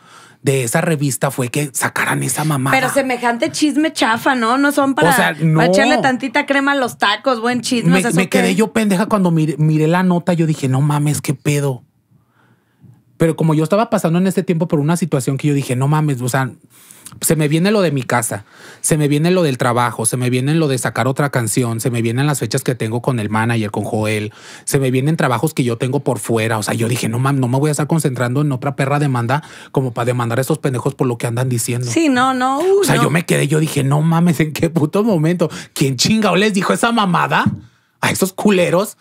de esa revista fue que sacaran esa mamá. Pero semejante chisme chafa, ¿no? No son para, o sea, no. echarle tantita crema a los tacos, buen chisme. Me, quedé yo pendeja cuando miré, miré la nota. Yo dije, no mames, qué pedo. Pero como yo estaba pasando en este tiempo por una situación que yo dije, no mames, o sea, se me viene lo de mi casa, se me viene lo del trabajo, se me viene lo de sacar otra canción, se me vienen las fechas que tengo con el manager, con Joel, se me vienen trabajos que yo tengo por fuera. O sea, yo dije, no mames, no me voy a estar concentrando en otra perra demanda como para demandar a esos pendejos por lo que andan diciendo. Sí, no, no. Uh, o sea, yo me quedé, yo dije, no mames, ¿en qué puto momento? ¿Quién o les dijo esa mamada a esos culeros?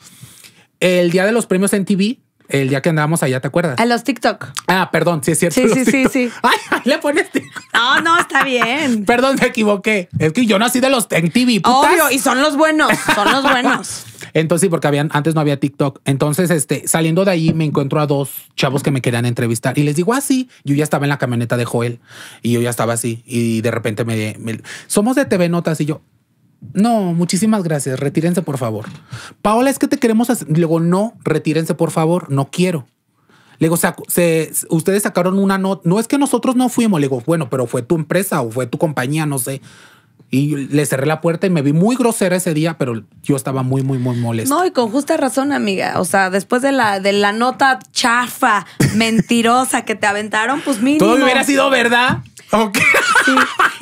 El día de los premios en TV el día que andábamos allá, ¿te acuerdas? A los TikTok. Ah, perdón, sí es cierto. Sí, sí, sí, sí. Ay, le pones TikTok. No, no, está bien. perdón, me equivoqué. Es que yo nací de los en TV. Obvio, y son los buenos, son los buenos. Entonces, sí, porque habían, antes no había TikTok. Entonces, este, saliendo de ahí, me encuentro a dos chavos que me querían entrevistar y les digo, ah, sí, yo ya estaba en la camioneta de Joel y yo ya estaba así. Y de repente me somos de TV Notas y yo, no, muchísimas gracias. Retírense, por favor. Paola, es que te queremos hacer. Le no, retírense, por favor. No quiero. Le digo, se, ustedes sacaron una nota. No es que nosotros no fuimos. Le digo, bueno, pero fue tu empresa o fue tu compañía, no sé. Y le cerré la puerta y me vi muy grosera ese día, pero yo estaba muy, muy, muy molesta. No, y con justa razón, amiga. O sea, después de la, de la nota chafa, mentirosa que te aventaron, pues mínimo. Todo hubiera sido verdad.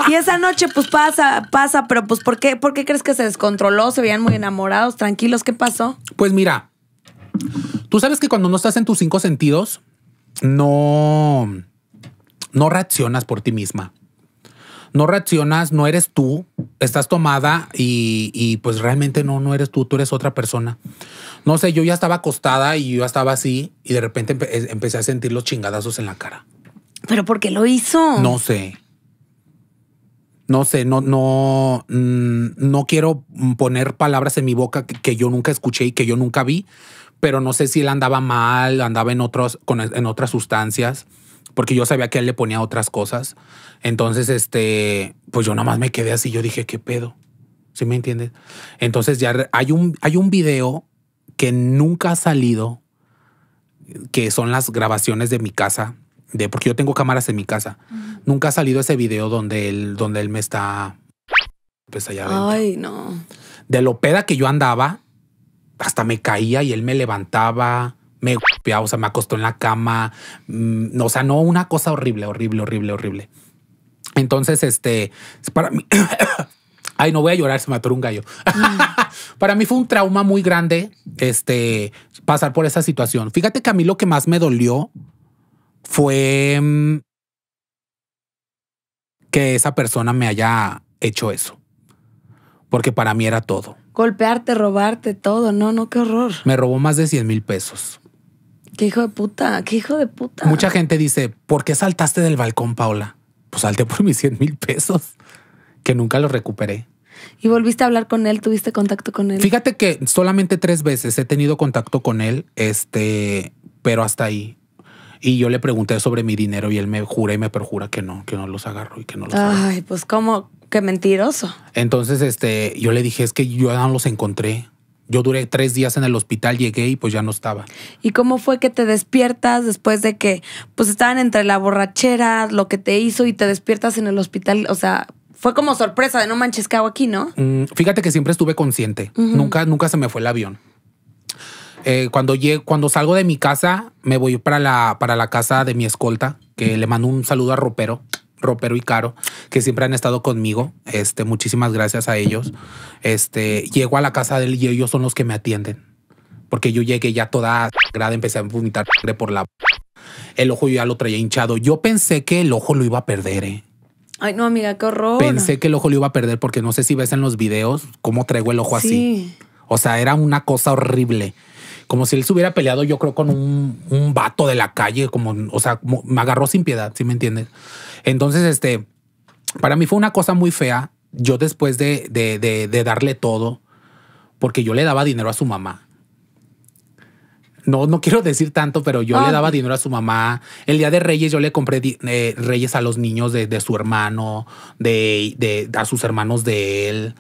Y esa noche, pues pasa, pasa, pero pues ¿por qué, ¿por qué crees que se descontroló? ¿Se veían muy enamorados, tranquilos? ¿Qué pasó? Pues mira, tú sabes que cuando no estás en tus cinco sentidos, no, no reaccionas por ti misma. No reaccionas, no eres tú, estás tomada y, pues realmente no, no eres tú, tú eres otra persona. No sé, yo ya estaba acostada y yo estaba así y de repente empecé a sentir los chingadazos en la cara. ¿Pero por qué lo hizo? No sé. No sé, no, no, mm, no quiero poner palabras en mi boca que, yo nunca escuché y que yo nunca vi, pero no sé si él andaba mal, andaba en, en otras sustancias, porque yo sabía que él le ponía otras cosas. Entonces, este, pues yo nada más me quedé así, yo dije, ¿qué pedo? ¿Sí me entiendes? Entonces ya hay un, hay un video que nunca ha salido, que son las grabaciones de mi casa de porque yo tengo cámaras en mi casa. Nunca ha salido ese video donde él, donde él me está pues allá Ay, no. De lo peda que yo andaba, hasta me caía y él me levantaba, me golpeaba, o sea, me acostó en la cama. Mm, o sea, no, una cosa horrible, horrible, horrible, horrible. Entonces, este, para mí, ay, no voy a llorar, se me un gallo. Mm. para mí fue un trauma muy grande, este, pasar por esa situación. Fíjate que a mí lo que más me dolió fue mm, que esa persona me haya hecho eso. Porque para mí era todo. Golpearte, robarte, todo. No, no, qué horror. Me robó más de 100 mil pesos. Qué hijo de puta, qué hijo de puta. Mucha gente dice, ¿por qué saltaste del balcón, Paula? Pues salté por mis 100 mil pesos, que nunca los recuperé. ¿Y volviste a hablar con él? ¿Tuviste contacto con él? Fíjate que solamente tres veces he tenido contacto con él, este, pero hasta ahí. Y yo le pregunté sobre mi dinero y él me jura y me perjura que no, que no los agarro y que no los Ay, pues como qué mentiroso. Entonces, este, yo le dije, es que yo no los encontré. Yo duré tres días en el hospital, llegué y pues ya no estaba. ¿Y cómo fue que te despiertas después de que pues estaban entre la borrachera, lo que te hizo y te despiertas en el hospital? O sea, fue como sorpresa de no manches, que hago aquí, no? Mm, fíjate que siempre estuve consciente. Nunca, nunca se me fue el avión. Eh, cuando, salgo de mi casa, me voy para la, para la casa de mi escolta, que le mando un saludo a Ropero, Ropero y Caro, que siempre han estado conmigo. Este, muchísimas gracias a ellos. Este, llego a la casa de él y ellos son los que me atienden. Porque yo llegué ya toda grada, empecé a vomitar por la... El ojo yo ya lo traía hinchado. Yo pensé que el ojo lo iba a perder, eh. Ay, no, amiga, qué horror. Pensé que el ojo lo iba a perder porque no sé si ves en los videos cómo traigo el ojo así. O sea, era una cosa horrible como si él se hubiera peleado, yo creo, con un, un vato de la calle, como, o sea, me agarró sin piedad, ¿sí me entiendes. Entonces, este, para mí fue una cosa muy fea. Yo después de, darle todo, porque yo le daba dinero a su mamá. No, no quiero decir tanto, pero yo le ah, daba dinero a su mamá. El día de Reyes yo le compré eh, Reyes a los niños de, su hermano, de, de, a sus hermanos de él.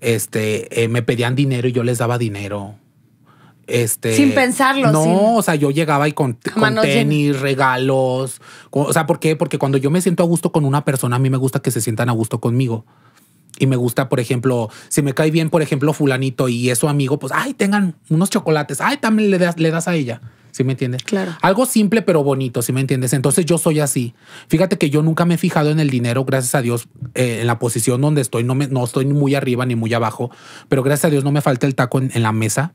Este, eh, me pedían dinero y yo les daba dinero. Este, sin pensarlo. No, o sea, yo llegaba y con, tenis, regalos. o sea, ¿por qué? Porque cuando yo me siento a gusto con una persona, a mí me gusta que se sientan a gusto conmigo. Y me gusta, por ejemplo, si me cae bien, por ejemplo, fulanito y es su amigo, pues, ay, tengan unos chocolates. Ay, también le das, le das a ella. ¿Sí me entiendes? Claro. Algo simple pero bonito, ¿sí me entiendes? Entonces yo soy así. Fíjate que yo nunca me he fijado en el dinero, gracias a Dios, eh, en la posición donde estoy. No, me, no estoy muy arriba ni muy abajo, pero gracias a Dios no me falta el taco en la mesa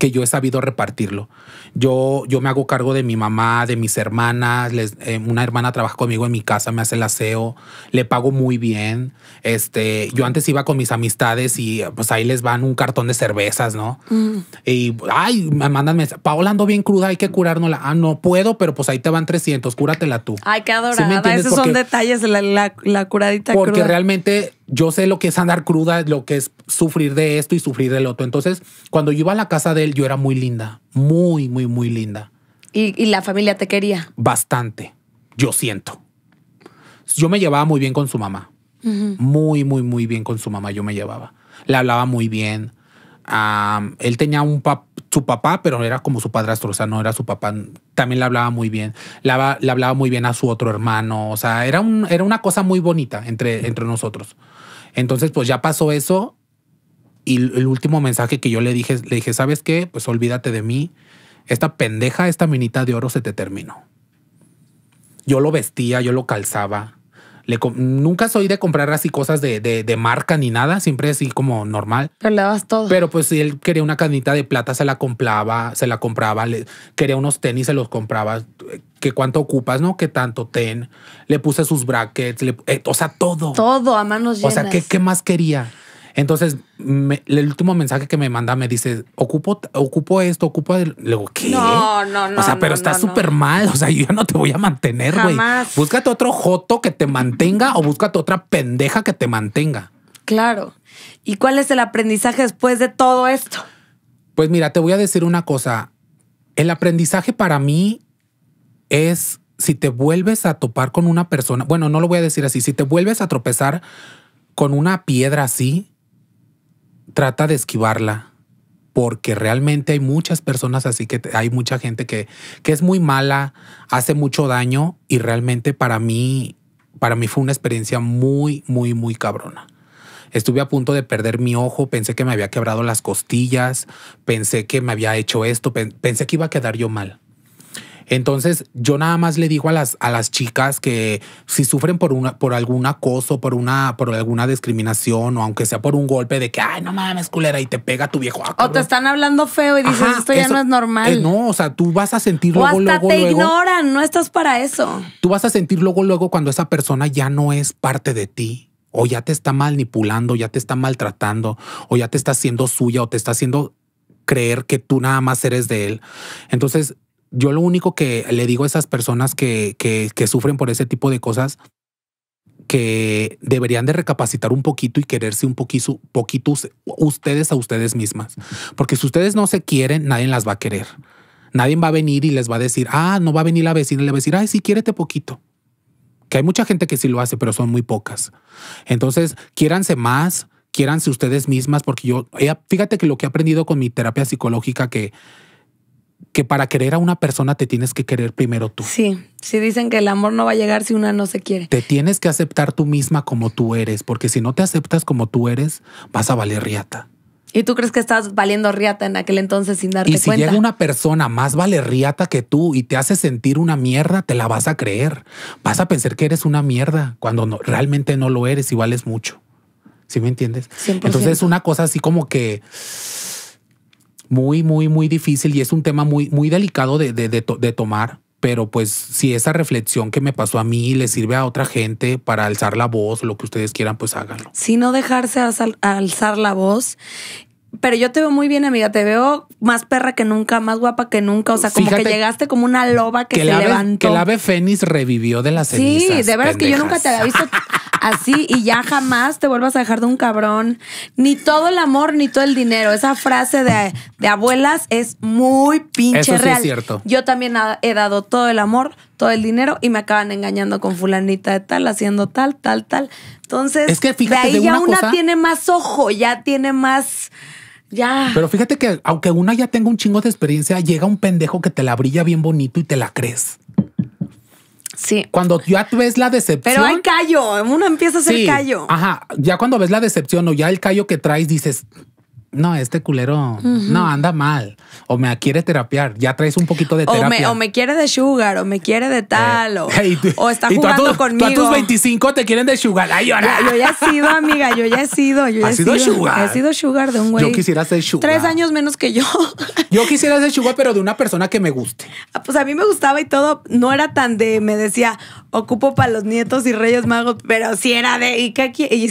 que yo he sabido repartirlo. Yo, yo me hago cargo de mi mamá, de mis hermanas, eh, una hermana trabaja conmigo en mi casa, me hace el aseo, le pago muy bien. Este, yo antes iba con mis amistades y pues ahí les van un cartón de cervezas, ¿no? Mm. Y, ay, me mandan mensajes, Paola bien cruda, hay que curárnosla. Ah, no puedo, pero pues ahí te van 300, cúratela tú. Ay, qué adorada. Esos son detalles, la, la, la curadita Porque realmente yo sé lo que es andar cruda, lo que es sufrir de esto y sufrir del otro. Entonces, cuando yo iba a la casa de él, yo era muy linda, muy, muy, muy linda. ¿Y, la familia te quería? Bastante, yo siento. Yo me llevaba muy bien con su mamá. Muy, muy, muy bien con su mamá yo me llevaba. Le hablaba muy bien. él tenía un su papá, pero era como su padrastro, o sea, no era su papá. También le hablaba muy bien. Le, hablaba muy bien a su otro hermano. O sea, era, un, era una cosa muy bonita entre, entre nosotros. Entonces, pues ya pasó eso. Y el último mensaje que yo le dije, le dije, ¿sabes qué? Pues olvídate de mí. Esta pendeja, esta minita de oro se te terminó. Yo lo vestía, yo lo calzaba nunca soy de comprar así cosas de, marca ni nada, siempre así como normal. Pero le dabas todo. Pero pues si él quería una canita de plata, se la compraba, se la compraba, le quería unos tenis, se los compraba. ¿Qué cuánto ocupas, no? ¿Qué tanto ten? Le puse sus brackets, eh, o sea, todo. Todo a manos llenas. O sea, ¿qué, qué más quería? Entonces, el último mensaje que me manda me dice, ocupo, ocupo esto, ocupo... El... Le digo, ¿qué? No, no, no. O sea, pero está súper mal. O sea, yo no te voy a mantener, güey. Búscate otro joto que te mantenga o búscate otra pendeja que te mantenga. Claro. ¿Y cuál es el aprendizaje después de todo esto? Pues mira, te voy a decir una cosa. El aprendizaje para mí es si te vuelves a topar con una persona, bueno, no lo voy a decir así, si te vuelves a tropezar con una piedra así, trata de esquivarla porque realmente hay muchas personas así que hay mucha gente que, que es muy mala, hace mucho daño y realmente para mí, para mí fue una experiencia muy, muy, muy cabrona. Estuve a punto de perder mi ojo, pensé que me había quebrado las costillas, pensé que me había hecho esto, pensé que iba a quedar yo mal. Entonces yo nada más le digo a las, a las chicas que si sufren por, una, por algún acoso, por, una, por alguna discriminación o aunque sea por un golpe de que, ay, no mames, culera, y te pega tu viejo. Ah, o te están hablando feo y dices, esto ya no es normal. Eh, no, o sea, tú vas a sentir luego, o hasta te ignoran, no estás para eso. Tú vas a sentir luego, luego cuando esa persona ya no es parte de ti o ya te está manipulando, ya te está maltratando, o ya te está haciendo suya, o te está haciendo creer que tú nada más eres de él. Entonces, yo lo único que le digo a esas personas que, sufren por ese tipo de cosas, que deberían de recapacitar un poquito y quererse un poquito, ustedes a ustedes mismas. Porque si ustedes no se quieren, nadie las va a querer. Nadie va a venir y les va a decir, ah, no va a venir la vecina y le va a decir, ay, sí, quiérete poquito. Que hay mucha gente que sí lo hace, pero son muy pocas. Entonces, quiéranse más, quiéranse ustedes mismas, porque yo, eh, fíjate que lo que he aprendido con mi terapia psicológica, que que para querer a una persona te tienes que querer primero tú. Sí, sí dicen que el amor no va a llegar si una no se quiere. Te tienes que aceptar tú misma como tú eres, porque si no te aceptas como tú eres, vas a valer riata. ¿Y tú crees que estás valiendo riata en aquel entonces sin darte cuenta? si llega una persona más vale riata que tú y te hace sentir una mierda, te la vas a creer. Vas a pensar que eres una mierda cuando realmente no lo eres y vales mucho. ¿Sí me entiendes? Entonces es una cosa así como que muy, muy, muy difícil y es un tema muy, muy delicado de, tomar pero pues si esa reflexión que me pasó a mí le sirve a otra gente para alzar la voz, lo que ustedes quieran, pues háganlo. Si no dejarse alzar, la voz. Pero yo te veo muy bien, amiga. Te veo más perra que nunca, más guapa que nunca. O sea, como que llegaste como una loba que, se levantó. Que el ave fénix revivió de las cenizas. Sí, de verdad que yo nunca te había visto Así y ya jamás te vuelvas a dejar de un cabrón. Ni todo el amor, ni todo el dinero. Esa frase de, abuelas es muy pinche Eso Es cierto. Yo también he dado todo el amor, todo el dinero y me acaban engañando con fulanita de tal, haciendo tal, tal, tal. Entonces, que de ahí ya una, tiene más ojo, ya tiene más... Ya. Pero fíjate que aunque una ya tenga un chingo de experiencia, llega un pendejo que te la brilla bien bonito y te la crees. Sí. Cuando ya ves la decepción. Pero hay callo, uno empieza a ser callo. Ajá, ya cuando ves la decepción o ya el callo que traes, dices, no, este culero no anda mal o me quiere terapiar, ya traes un poquito de terapia. O me, quiere de sugar o me quiere de tal o, eh, está jugando conmigo. Tú a tus 25 te quieren de sugar. yo, yo, ya he sido, amiga, yo ya he sido. Yo sido, sido sugar? He sido sugar de un güey. Yo quisiera ser sugar. Tres años menos que yo. yo quisiera ser sugar, pero de una persona que me guste. Ah, pues a mí me gustaba y todo, no era tan de, me decía, ocupo para los nietos y Reyes Magos, pero si era de y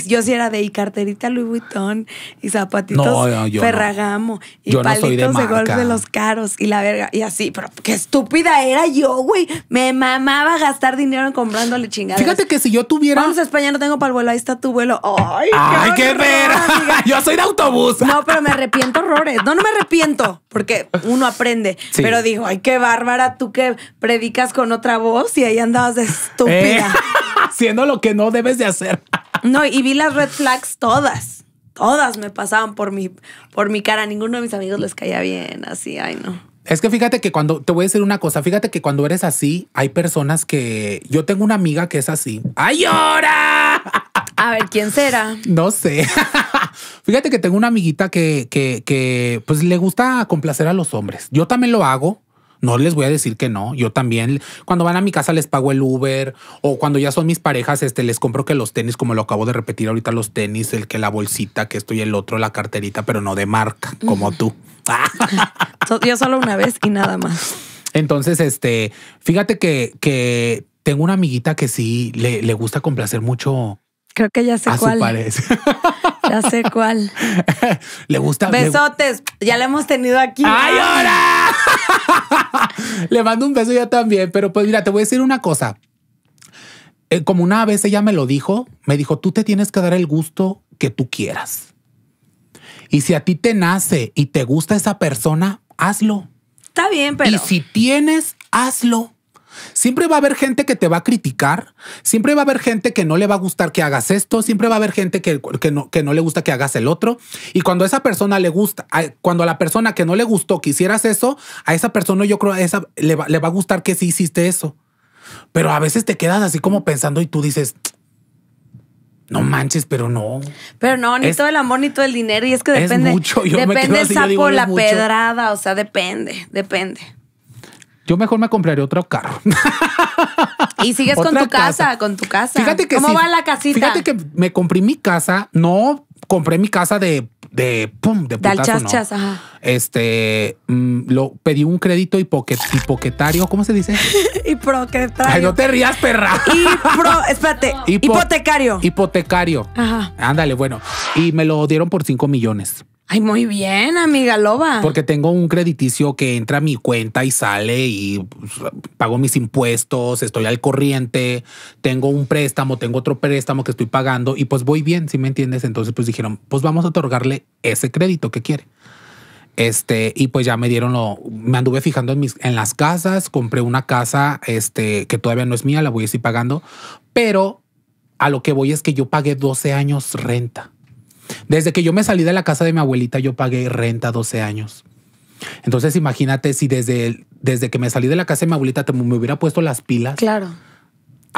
yo si era de y carterita Louis Vuitton y zapatitos Ferragamo y palitos de, golpe de los caros y la verga y así, pero qué estúpida era yo, güey. Me mamaba gastar dinero comprándole chingadas. Fíjate que si yo tuviera Vamos a España, no tengo para el vuelo, ahí está tu vuelo. Ay, Ay qué, verga. yo soy de autobús. No, pero me arrepiento horrores. No, no me arrepiento, porque uno aprende, pero digo, ay, qué bárbara, tú que predicas con otra voz y ahí andabas de estúpida. Eh, siendo lo que no debes de hacer. no, y vi las red flags todas. Todas me pasaban por mi, por mi cara. ninguno de mis amigos les caía bien. Así, ay, no. Es que fíjate que cuando te voy a decir una cosa, fíjate que cuando eres así, hay personas que yo tengo una amiga que es así. ¡Ay, ora! A ver, ¿quién será? No sé. fíjate que tengo una amiguita que, que, que pues le gusta complacer a los hombres. Yo también lo hago. No les voy a decir que no. Yo también, cuando van a mi casa les pago el Uber o cuando ya son mis parejas, este, les compro que los tenis, como lo acabo de repetir ahorita, los tenis, el que la bolsita, que esto y el otro, la carterita, pero no de marca, como tú. Yo solo una vez y nada más. Entonces, este, fíjate que, que tengo una amiguita que sí le, gusta complacer mucho. Creo que ya sé a cuál. Ya sé cuál. le gusta. Besotes. Ya la hemos tenido aquí. ¡Ay, hola! le mando un beso yo también. Pero pues mira, te voy a decir una cosa. Eh, como una vez ella me lo dijo, me dijo, tú te tienes que dar el gusto que tú quieras. Y si a ti te nace y te gusta esa persona, hazlo. Está bien, pero. Y si tienes, hazlo. Siempre va a haber gente que te va a criticar, siempre va a haber gente que no le va a gustar que hagas esto, siempre va a haber gente que, que, no, le gusta que hagas el otro. Y cuando a esa persona le gusta, cuando a la persona que no le gustó que hicieras eso, a esa persona yo creo esa, le, va, a gustar que sí hiciste eso. Pero a veces te quedas así como pensando y tú dices, no manches, pero no. Pero no, ni todo el amor, ni todo el dinero. Y es que depende. depende la pedrada. O sea, depende, depende. Yo mejor me compraré otro carro. Y sigues con tu casa, con tu casa. Fíjate que ¿Cómo va la casita? Fíjate que me compré mi casa, no compré mi casa de de pum, de putazo, Este, mm, lo pedí un crédito hipoquetario, ¿cómo se dice? hipoquetario. Ay, no te rías, perra. espérate, hipotecario. Hipotecario. Ajá. Ándale, bueno. Y me lo dieron por 5 millones. Ay, muy bien, amiga loba. Porque tengo un crediticio que entra a mi cuenta y sale y pues, pago mis impuestos, estoy al corriente, tengo un préstamo, tengo otro préstamo que estoy pagando y pues voy bien, si me entiendes. Entonces pues dijeron, pues vamos a otorgarle ese crédito que quiere. Este, y pues ya me dieron lo, me anduve fijando en mis, en las casas, compré una casa, este, que todavía no es mía, la voy a seguir pagando, pero a lo que voy es que yo pagué 12 años renta. Desde que yo me salí de la casa de mi abuelita, yo pagué renta 12 años. Entonces, imagínate si desde, desde que me salí de la casa de mi abuelita me hubiera puesto las pilas. Claro.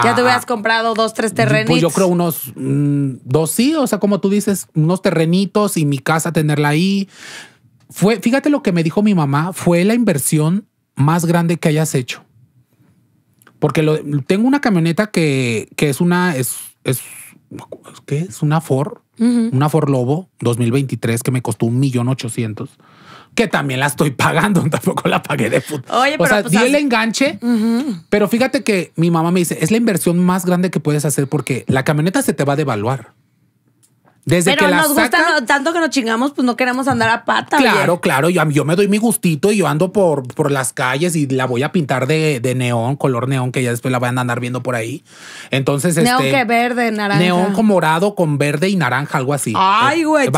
Ya te ah, hubieras comprado dos, tres terrenos. Pues yo creo unos mm, dos, sí, o sea, como tú dices, unos terrenitos y mi casa tenerla ahí. Fue, fíjate lo que me dijo mi mamá, fue la inversión más grande que hayas hecho. Porque tengo una camioneta que, que es una, es, es ¿qué es? Una Ford, una Ford Lobo 2023 que me costó un millón ochocientos, que también la estoy pagando, tampoco la pagué de puta. Oye, o sea, pues di el enganche, pero fíjate que mi mamá me dice, es la inversión más grande que puedes hacer porque la camioneta se te va a devaluar. Pero nos gusta tanto que nos chingamos, pues no queremos andar a pata. Claro, claro. Yo, me doy mi gustito y yo ando por, por las calles y la voy a pintar de, neón, color neón, que ya después la van a andar viendo por ahí. Entonces, neón este, que verde, naranja. Neón con morado, con verde y naranja, algo así. Ay, eh, güey,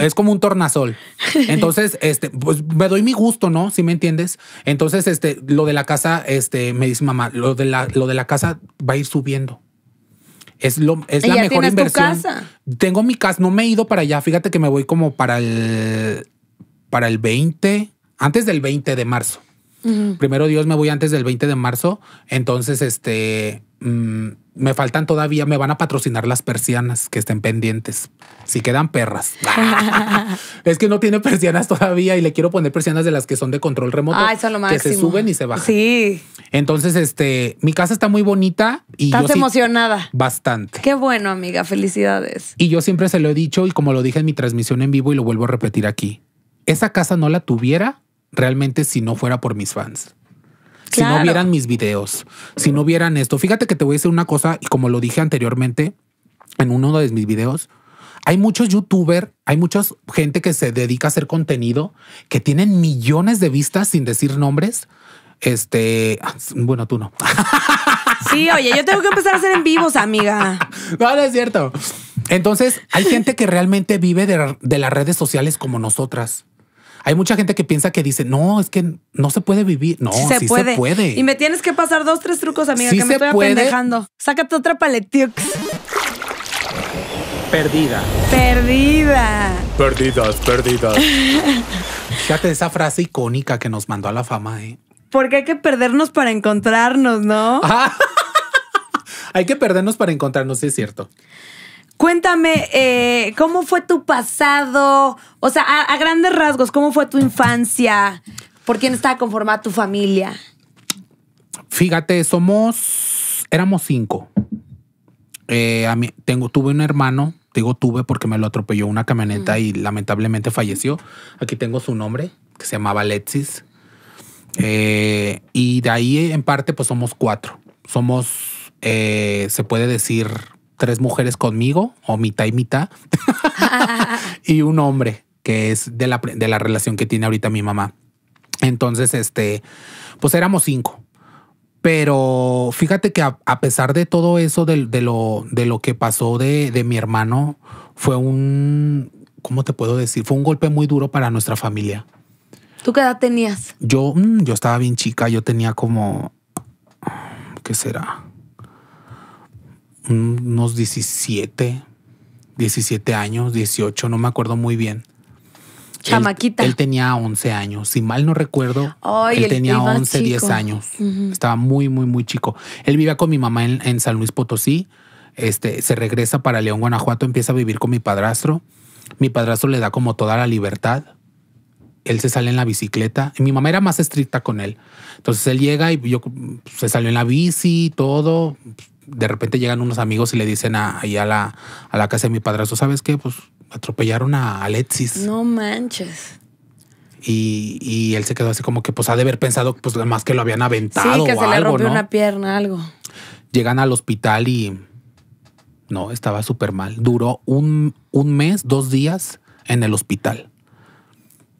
Es como un tornasol. Entonces, este, pues me doy mi gusto, ¿no? Si ¿Sí me entiendes. Entonces, este, lo de la casa, este, me dice mamá, lo de la, lo de la casa va a ir subiendo. Es, lo, es la mejor inversión. Tengo mi casa, no me he ido para allá. Fíjate que me voy como para el, para el 20, antes del 20 de marzo. Primero Dios me voy antes del 20 de marzo. Entonces, este, Mm, me faltan todavía, me van a patrocinar las persianas que estén pendientes. Si quedan perras. es que no tiene persianas todavía y le quiero poner persianas de las que son de control remoto. Ah, que se suben y se bajan. Sí. Entonces, este, mi casa está muy bonita y. Estás emocionada. bastante. Qué bueno, amiga. Felicidades. Y yo siempre se lo he dicho y como lo dije en mi transmisión en vivo y lo vuelvo a repetir aquí. Esa casa no la tuviera realmente si no fuera por mis fans. Si no vieran mis videos, si no vieran esto. Fíjate que te voy a decir una cosa, y como lo dije anteriormente en uno de mis videos, hay muchos youtubers, hay mucha gente que se dedica a hacer contenido, que tienen millones de vistas sin decir nombres. Este, bueno, tú no. Sí, oye, yo tengo que empezar a hacer en vivos, amiga. No, no es cierto. Entonces, hay gente que realmente vive de las redes sociales como nosotras. Hay mucha gente que piensa que dice, no, es que no se puede vivir. No, sí se, puede. Y me tienes que pasar dos, tres trucos, amiga, que me estoy apendejando. Sácate otra paletiux. Perdida. Perdida. Perdidas, perdidas. Fíjate esa frase icónica que nos mandó a la fama, ¿eh? Porque hay que perdernos para encontrarnos, ¿no? Ah. hay que perdernos para encontrarnos, es cierto. Cuéntame, eh, ¿cómo fue tu pasado? O sea, a, grandes rasgos, ¿cómo fue tu infancia? ¿Por quién estaba conformada tu familia? Fíjate, somos, éramos cinco. Eh, tengo, tuve un hermano, digo tuve porque me lo atropelló una camioneta mm. y lamentablemente falleció. Aquí tengo su nombre, que se llamaba Alexis. Eh, y de ahí en parte, pues somos cuatro. Somos, se puede decir, tres mujeres conmigo o mitad y mitad y un hombre que es de la, relación que tiene ahorita mi mamá. Entonces, este, pues éramos cinco. Pero fíjate que a, pesar de todo eso, de, lo, de lo que pasó de, de mi hermano, fue un, ¿cómo te puedo decir? Fue un golpe muy duro para nuestra familia. ¿Tú qué edad tenías? Yo, mm, yo estaba bien chica, yo tenía como, ¿qué será? unos 17, 17 años, 18, no me acuerdo muy bien. Chamaquita. Él, tenía 11 años, si mal no recuerdo, él, tenía 11, 10 años. Estaba muy, muy, muy chico. Él vivía con mi mamá en, en, San Luis Potosí, este, se regresa para León, Guanajuato, empieza a vivir con mi padrastro. Mi padrastro le da como toda la libertad él se sale en la bicicleta. Mi mamá era más estricta con él. Entonces él llega y yo pues, se salió en la bici, todo de repente llegan unos amigos y le dicen a, ahí a la, a la casa de mi padrastro, ¿sabes qué? Pues atropellaron a Alexis. No manches. Y, y, él se quedó así como que pues ha de haber pensado pues más que lo habían aventado. Sí, que se le rompió una pierna, algo. Llegan al hospital y no, estaba súper mal. Duró un, un, mes, dos días en el hospital.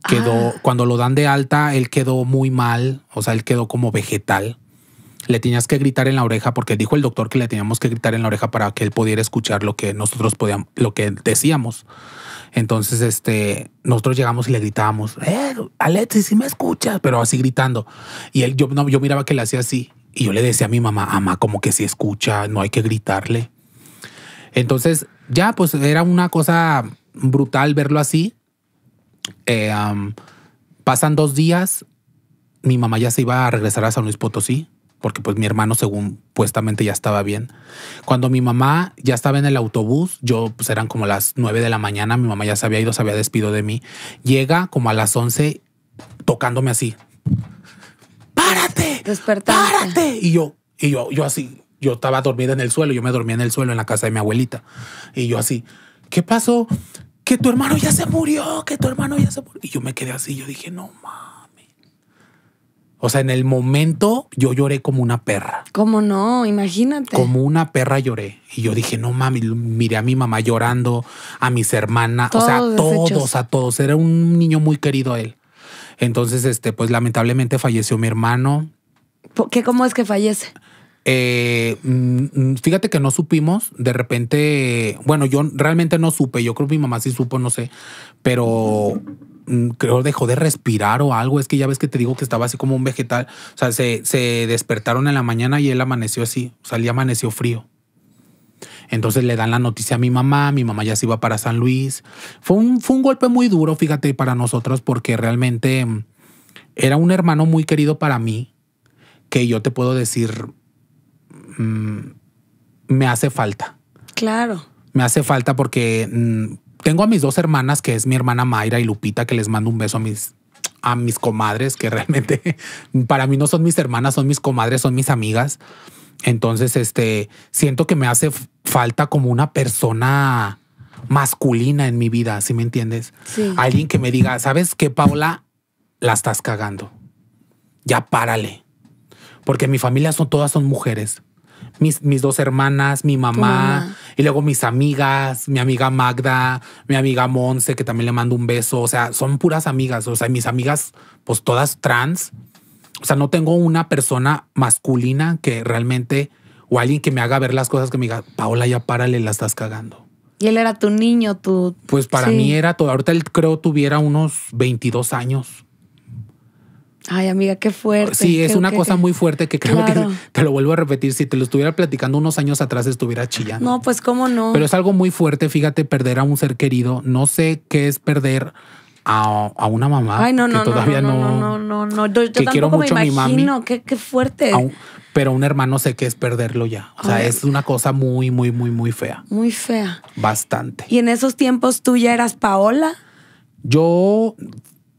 Quedó, ah. cuando lo dan de alta, él quedó muy mal, o sea, él quedó como vegetal le tenías que gritar en la oreja porque dijo el doctor que le teníamos que gritar en la oreja para que él pudiera escuchar lo que nosotros podíamos, lo que decíamos. Entonces, este, nosotros llegamos y le gritábamos, eh, Alexis, si me escuchas, pero así gritando. Y él, yo, no, yo miraba que le hacía así. Y yo le decía a mi mamá, mamá, como que si escucha, no hay que gritarle. Entonces, ya, pues era una cosa brutal verlo así. Eh, pasan dos días, mi mamá ya se iba a regresar a San Luis Potosí porque pues mi hermano según puestamente ya estaba bien. Cuando mi mamá ya estaba en el autobús, yo pues eran como las nueve de la mañana, mi mamá ya se había ido, se había despido de mí, llega como a las once, tocándome así. ¡Párate! Despertar. ¡Párate! Y yo, y yo, yo así, yo estaba dormida en el suelo, yo me dormía en el suelo en la casa de mi abuelita. Y yo así, ¿qué pasó? Que tu hermano ya se murió, que tu hermano ya se murió. Y yo me quedé así, yo dije, no, ma o sea, en el momento yo lloré como una perra. ¿Cómo no? Imagínate. Como una perra lloré. Y yo dije, no mami, miré a mi mamá llorando, a mis hermanas, o sea, a todos, a todos. Era un niño muy querido él. Entonces, este, pues lamentablemente falleció mi hermano. ¿Qué, ¿Cómo es que fallece? Eh, mm, mm, fíjate que no supimos, de repente, bueno, yo realmente no supe, yo creo que mi mamá sí supo, no sé, pero Mm, creo dejó de respirar o algo. Es que ya ves que te digo que estaba así como un vegetal. O sea, se, despertaron en la mañana y él amaneció así. O sea, él amaneció frío. Entonces le dan la noticia a mi mamá, mi mamá ya se iba para San Luis. Fue un, un golpe muy duro, fíjate, para nosotros, porque realmente mm, era un hermano muy querido para mí, que yo te puedo decir, mm, me hace falta. Claro. Me hace falta porque tengo a mis dos hermanas, que es mi hermana Mayra y Lupita, que les mando un beso a mis, a mis comadres, que realmente para mí no son mis hermanas, son mis comadres, son mis amigas. Entonces, este, siento que me hace falta como una persona masculina en mi vida, Si me entiendes? Alguien que me diga, ¿sabes qué, Paula? La estás cagando. Ya párale. Porque mi familia son, todas son mujeres mis, dos hermanas, mi mamá, y luego mis amigas, mi amiga Magda, mi amiga Monse, que también le mando un beso. O sea, son puras amigas. O sea, mis amigas, pues todas trans. O sea, no tengo una persona masculina que realmente, o alguien que me haga ver las cosas que me diga, Paola, ya párale, la estás cagando. Y él era tu niño, Tu... Pues para mí era todo. Ahorita él creo tuviera unos 22 años. Ay, amiga, qué fuerte. Sí, es una cosa muy fuerte que creo que te lo vuelvo a repetir. Si te lo estuviera platicando unos años atrás, estuviera chillando. No, pues cómo no. Pero es algo muy fuerte. Fíjate, perder a un ser querido. No sé qué es perder a, una mamá Ay, no, que no, todavía no, no, no, no, no, no. Yo, quiero mucho me imagino, a mi mami. Qué, qué fuerte. pero un hermano sé qué es perderlo ya. O sea, es una cosa muy, muy, muy, muy fea. Muy fea. Bastante. ¿Y en esos tiempos tú ya eras Paola? Yo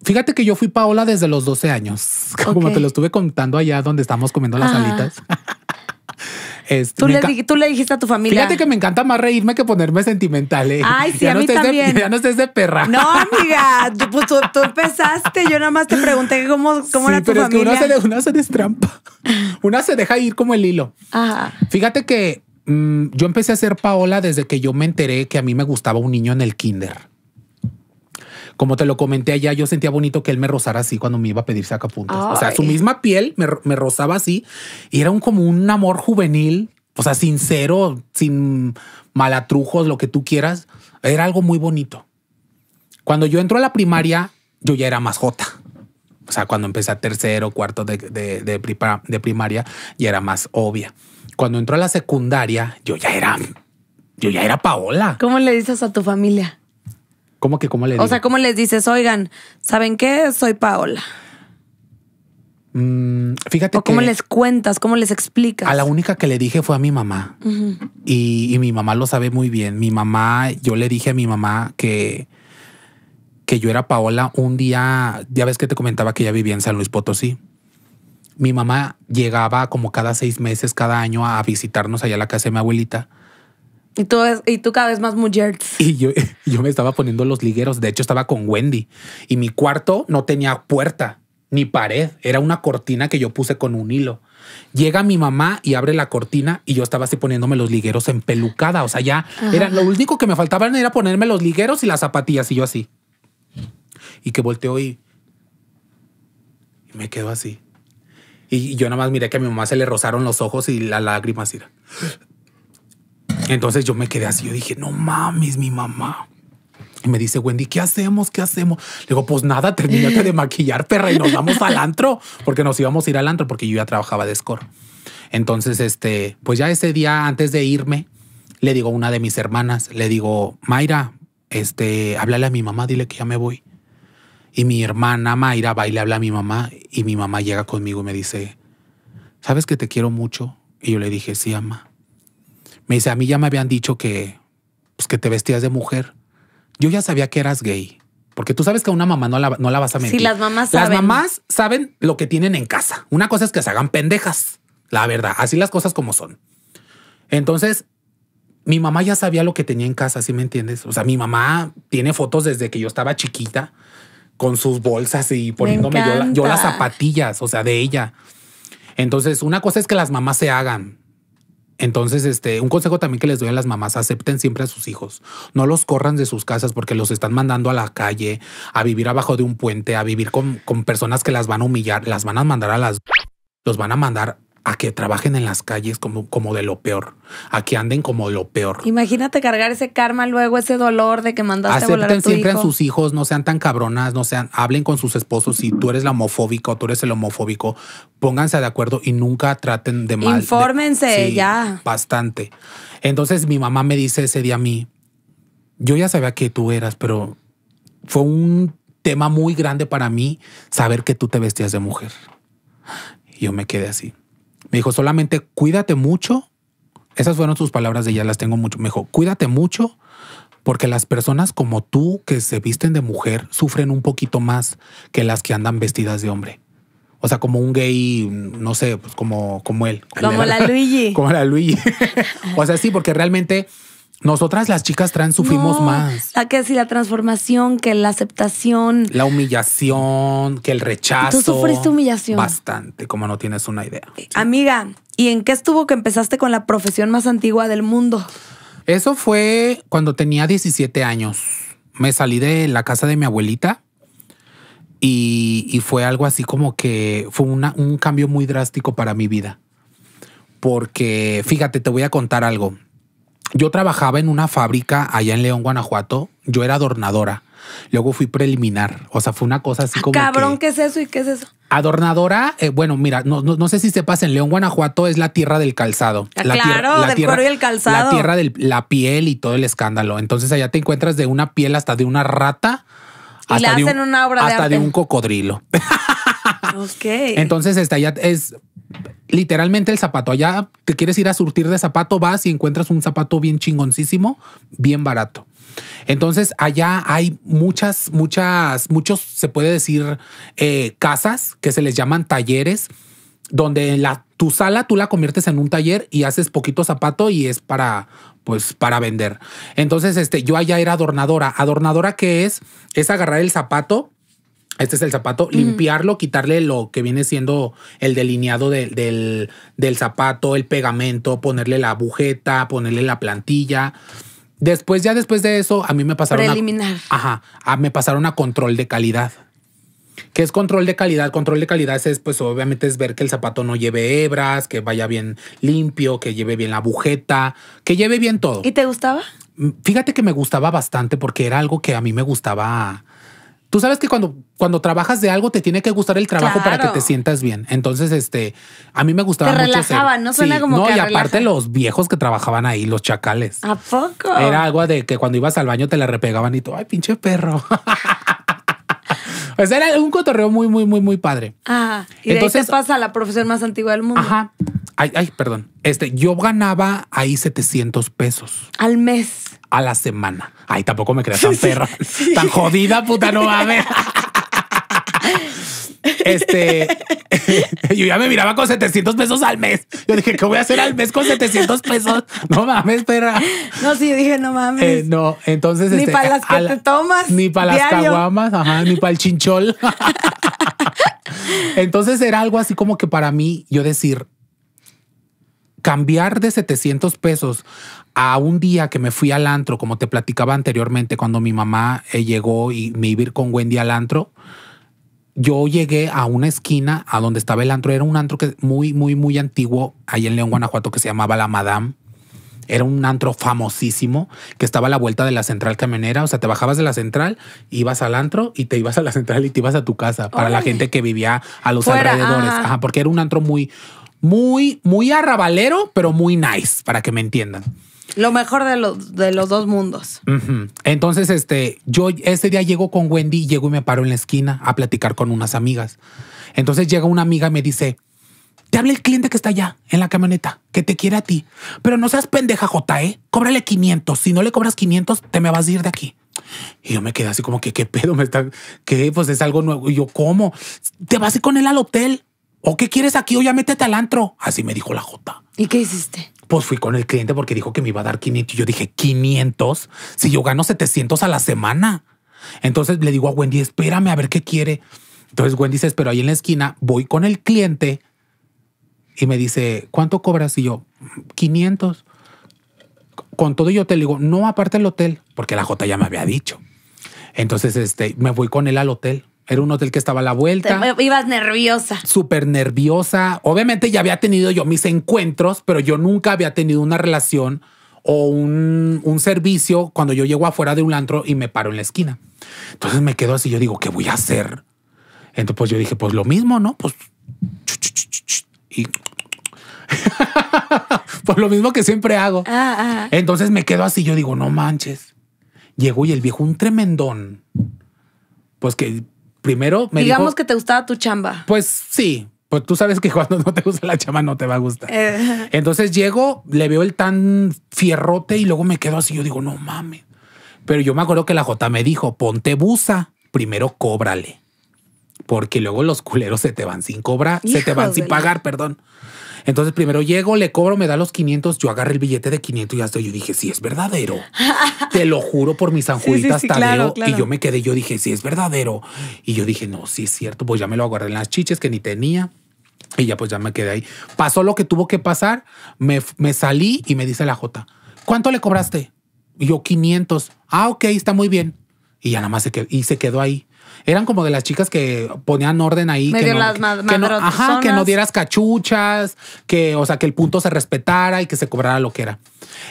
Fíjate que yo fui Paola desde los 12 años, como te lo estuve contando allá donde estamos comiendo las salitas. alitas. ¿Tú, le, dijiste a tu familia. Fíjate que me encanta más reírme que ponerme sentimental. ¿eh? Ay, sí, ya a mí también. ya no estés de perra. No, amiga, pues, tú, tú, empezaste. Yo nada más te pregunté cómo, cómo era tu familia. que una se, una destrampa. Una se deja ir como el hilo. Fíjate que mm, yo empecé a ser Paola desde que yo me enteré que a mí me gustaba un niño en el kinder como te lo comenté allá, yo sentía bonito que él me rozara así cuando me iba a pedir sacapuntas. O sea, su misma piel me, rozaba así y era un, como un amor juvenil, o sea, sincero, sin malatrujos, lo que tú quieras. Era algo muy bonito. Cuando yo entro a la primaria, yo ya era más jota. O sea, cuando empecé a tercero, cuarto de, primaria, ya era más obvia. Cuando entró a la secundaria, yo ya era, yo ya era Paola. ¿Cómo le dices a tu familia? ¿Cómo que cómo le dices? O sea, ¿cómo les dices, oigan, ¿saben qué? Soy Paola. Mm, fíjate ¿Cómo les cuentas? ¿Cómo les explicas? A la única que le dije fue a mi mamá. y, mi mamá lo sabe muy bien. Mi mamá, yo le dije a mi mamá que, que yo era Paola un día, ya ves que te comentaba que ella vivía en San Luis Potosí. Mi mamá llegaba como cada seis meses, cada año a visitarnos allá a la casa de mi abuelita y tú, y tú cada vez más mujeres. Y yo, yo me estaba poniendo los ligueros. De hecho, estaba con Wendy y mi cuarto no tenía puerta ni pared. Era una cortina que yo puse con un hilo. Llega mi mamá y abre la cortina y yo estaba así poniéndome los ligueros en pelucada. O sea, ya era lo único que me faltaban era ponerme los ligueros y las zapatillas y yo así. Y que volteo y, y me quedo así. Y yo nada más miré que a mi mamá se le rozaron los ojos y las lágrimas así. Entonces yo me quedé así, yo dije, no mames, mi mamá. Y me dice Wendy, ¿qué hacemos? ¿Qué hacemos? Le digo, pues nada, terminate de maquillar, perra, y nos vamos al antro, porque nos íbamos a ir al antro, porque yo ya trabajaba de score. Entonces, este, pues ya ese día antes de irme, le digo a una de mis hermanas, le digo, Mayra, este, háblale a mi mamá, dile que ya me voy. Y mi hermana Mayra va y le habla a mi mamá, y mi mamá llega conmigo y me dice, ¿sabes que te quiero mucho? Y yo le dije, sí, ama. Me dice, a mí ya me habían dicho que, pues, que te vestías de mujer. Yo ya sabía que eras gay. Porque tú sabes que a una mamá no la, no la vas a mentir. Sí, las mamás saben. mamás saben lo que tienen en casa. Una cosa es que se hagan pendejas. La verdad, así las cosas como son. Entonces, mi mamá ya sabía lo que tenía en casa, si me entiendes? O sea, mi mamá tiene fotos desde que yo estaba chiquita con sus bolsas y poniéndome yo, yo, las zapatillas, o sea, de ella. Entonces, una cosa es que las mamás se hagan, entonces, este, un consejo también que les doy a las mamás, acepten siempre a sus hijos. No los corran de sus casas porque los están mandando a la calle, a vivir abajo de un puente, a vivir con, con personas que las van a humillar, las van a mandar a las... Los van a mandar a que trabajen en las calles como, como de lo peor, a que anden como de lo peor. Imagínate cargar ese karma luego, ese dolor de que mandaste a volar a tu siempre sus hijos, no sean tan cabronas, no sean, hablen con sus esposos. Si tú eres la homofóbica o tú eres el homofóbico, pónganse de acuerdo y nunca traten de mal. Infórmense ya. Bastante. Entonces mi mamá me dice ese día a mí, yo ya sabía que tú eras, pero fue un tema muy grande para mí saber que tú te vestías de mujer. Y yo me quedé así me dijo, solamente cuídate mucho. Esas fueron sus palabras de ya las tengo mucho. Me dijo, cuídate mucho porque las personas como tú que se visten de mujer sufren un poquito más que las que andan vestidas de hombre. O sea, como un gay, no sé, pues como, como él. Como, la Luigi. Como la Luigi. o sea, sí, porque realmente nosotras las chicas trans sufrimos más. La que si la transformación, que la aceptación. La humillación, que el rechazo. Tú sufriste humillación. Bastante, como no tienes una idea. Eh, amiga, ¿y en qué estuvo que empezaste con la profesión más antigua del mundo? Eso fue cuando tenía 17 años. Me salí de la casa de mi abuelita y, fue algo así como que fue un cambio muy drástico para mi vida. Porque, fíjate, te voy a contar algo yo trabajaba en una fábrica allá en León, Guanajuato. Yo era adornadora. Luego fui preliminar. O sea, fue una cosa así ah, como. Cabrón, ¿qué es eso y qué es eso? Adornadora, eh, bueno, mira, no, sé si sepas, en León, Guanajuato es la tierra del calzado. Ah, la claro, tierra, del y el calzado. La tierra de la piel y todo el escándalo. Entonces allá te encuentras de una piel hasta de una rata. Y hasta hacen de un, una de, un cocodrilo. ok. Entonces, está allá es literalmente el zapato. Allá te quieres ir a surtir de zapato, vas y encuentras un zapato bien chingoncísimo, bien barato. Entonces allá hay muchas, muchas, muchos, se puede decir, eh, casas que se les llaman talleres, donde la, tu sala tú la conviertes en un taller y haces poquito zapato y es para, pues, para vender. Entonces, este, yo allá era adornadora. Adornadora que es, es agarrar el zapato este es el zapato, limpiarlo, quitarle lo que viene siendo el delineado del, zapato, el pegamento, ponerle la bujeta, ponerle la plantilla. Después, ya después de eso, a mí me pasaron Preliminar. a... Ajá, me pasaron a control de calidad. ¿Qué es control de calidad? Control de calidad es, pues, obviamente es ver que el zapato no lleve hebras, que vaya bien limpio, que lleve bien la bujeta, que lleve bien todo. ¿Y te gustaba? Mm, fíjate que me gustaba bastante porque era algo que a mí me gustaba Tú sabes que cuando, cuando trabajas de algo te tiene que gustar el trabajo para que te sientas bien. Entonces, este, a mí me gustaba te mucho. no suena sí, No, y aparte los viejos que trabajaban ahí, los chacales. ¿A poco? Era algo de que cuando ibas al baño te la repegaban y todo. ay, pinche perro. pues era un cotorreo muy, muy, muy, muy padre. Ajá. Y de Entonces, te pasa la profesión más antigua del mundo. Ajá. Ay, ay, perdón. Este, yo ganaba ahí 700 pesos. Al mes a la semana. Ay, tampoco me creas tan perra, tan jodida, puta, no mames. Este, yo ya me miraba con 700 pesos al mes. Yo dije, ¿qué voy a hacer al mes con 700 pesos? No mames, perra. No, sí, dije, no mames. Eh, no, entonces. Ni este, para las que te tomas. Ni para las caguamas, ajá, ni para el chinchol. entonces era algo así como que para mí, yo decir, cambiar de 700 pesos a un día que me fui al antro, como te platicaba anteriormente, cuando mi mamá eh, llegó y me iba a ir con Wendy al antro, yo llegué a una esquina a donde estaba el antro. Era un antro que muy, muy, muy antiguo, ahí en León, Guanajuato, que se llamaba La Madame. Era un antro famosísimo que estaba a la vuelta de la central camionera. O sea, te bajabas de la central, ibas al antro y te ibas a la central y te ibas a tu casa para la gente que vivía a los alrededores. porque era un antro muy, muy, muy arrabalero, pero muy nice, para que me entiendan. Lo mejor de, de los dos mundos. Entonces, este, yo ese día llego con Wendy, llego y me paro en la esquina a platicar con unas amigas. Entonces llega una amiga y me dice, te habla el cliente que está allá en la camioneta, que te quiere a ti. Pero no seas pendeja, J, ¿eh? Cóbrale 500. Si no le cobras 500, te me vas a ir de aquí. Y yo me quedé así como que, ¿qué pedo me está? ¿Qué? Pues es algo nuevo. Y yo, ¿cómo? ¿Te vas a ir con él al hotel? ¿O qué quieres aquí? O ya métete al antro. Así me dijo la J. ¿Y qué hiciste? pues fui con el cliente porque dijo que me iba a dar 500. Y yo dije, 500 si yo gano 700 a la semana. Entonces le digo a Wendy, espérame a ver qué quiere. Entonces Wendy se pero ahí en la esquina, voy con el cliente y me dice, ¿cuánto cobras? Y yo, 500. Con todo y hotel, digo, no, aparte el hotel, porque la J ya me había dicho. Entonces este, me voy con él al hotel. Era un hotel que estaba a la vuelta. ibas nerviosa. Súper nerviosa. Obviamente ya había tenido yo mis encuentros, pero yo nunca había tenido una relación o un, servicio cuando yo llego afuera de un antro y me paro en la esquina. Entonces me quedo así, yo digo, ¿qué voy a hacer? Entonces pues yo dije, pues lo mismo, ¿no? Pues... Y... pues lo mismo que siempre hago. Ah, ah. Entonces me quedo así, yo digo, no manches. Llegó y el viejo, un tremendón. Pues que primero me Digamos que te gustaba tu chamba. Pues sí, pues tú sabes que cuando no te gusta la chamba no te va a gustar. Eh. Entonces llego, le veo el tan fierrote y luego me quedo así. Yo digo, no mames. Pero yo me acuerdo que la J me dijo, ponte busa, primero cóbrale porque luego los culeros se te van sin cobrar, se te van sin pagar, perdón. Entonces primero llego, le cobro, me da los 500, yo agarré el billete de 500 y ya estoy. Yo dije, sí, es verdadero. te lo juro por mis anjuitas, Y yo me quedé, yo dije, sí, es verdadero. Y yo dije, no, sí es cierto, pues ya me lo aguardé en las chiches que ni tenía. Y ya pues ya me quedé ahí. Pasó lo que tuvo que pasar, me, salí y me dice la Jota, ¿cuánto le cobraste? Y yo 500. Ah, ok, está muy bien. Y ya nada más y se quedó ahí eran como de las chicas que ponían orden ahí. que no, que no, dieras cachuchas, que, o sea, que el punto se respetara y que se cobrara lo que era.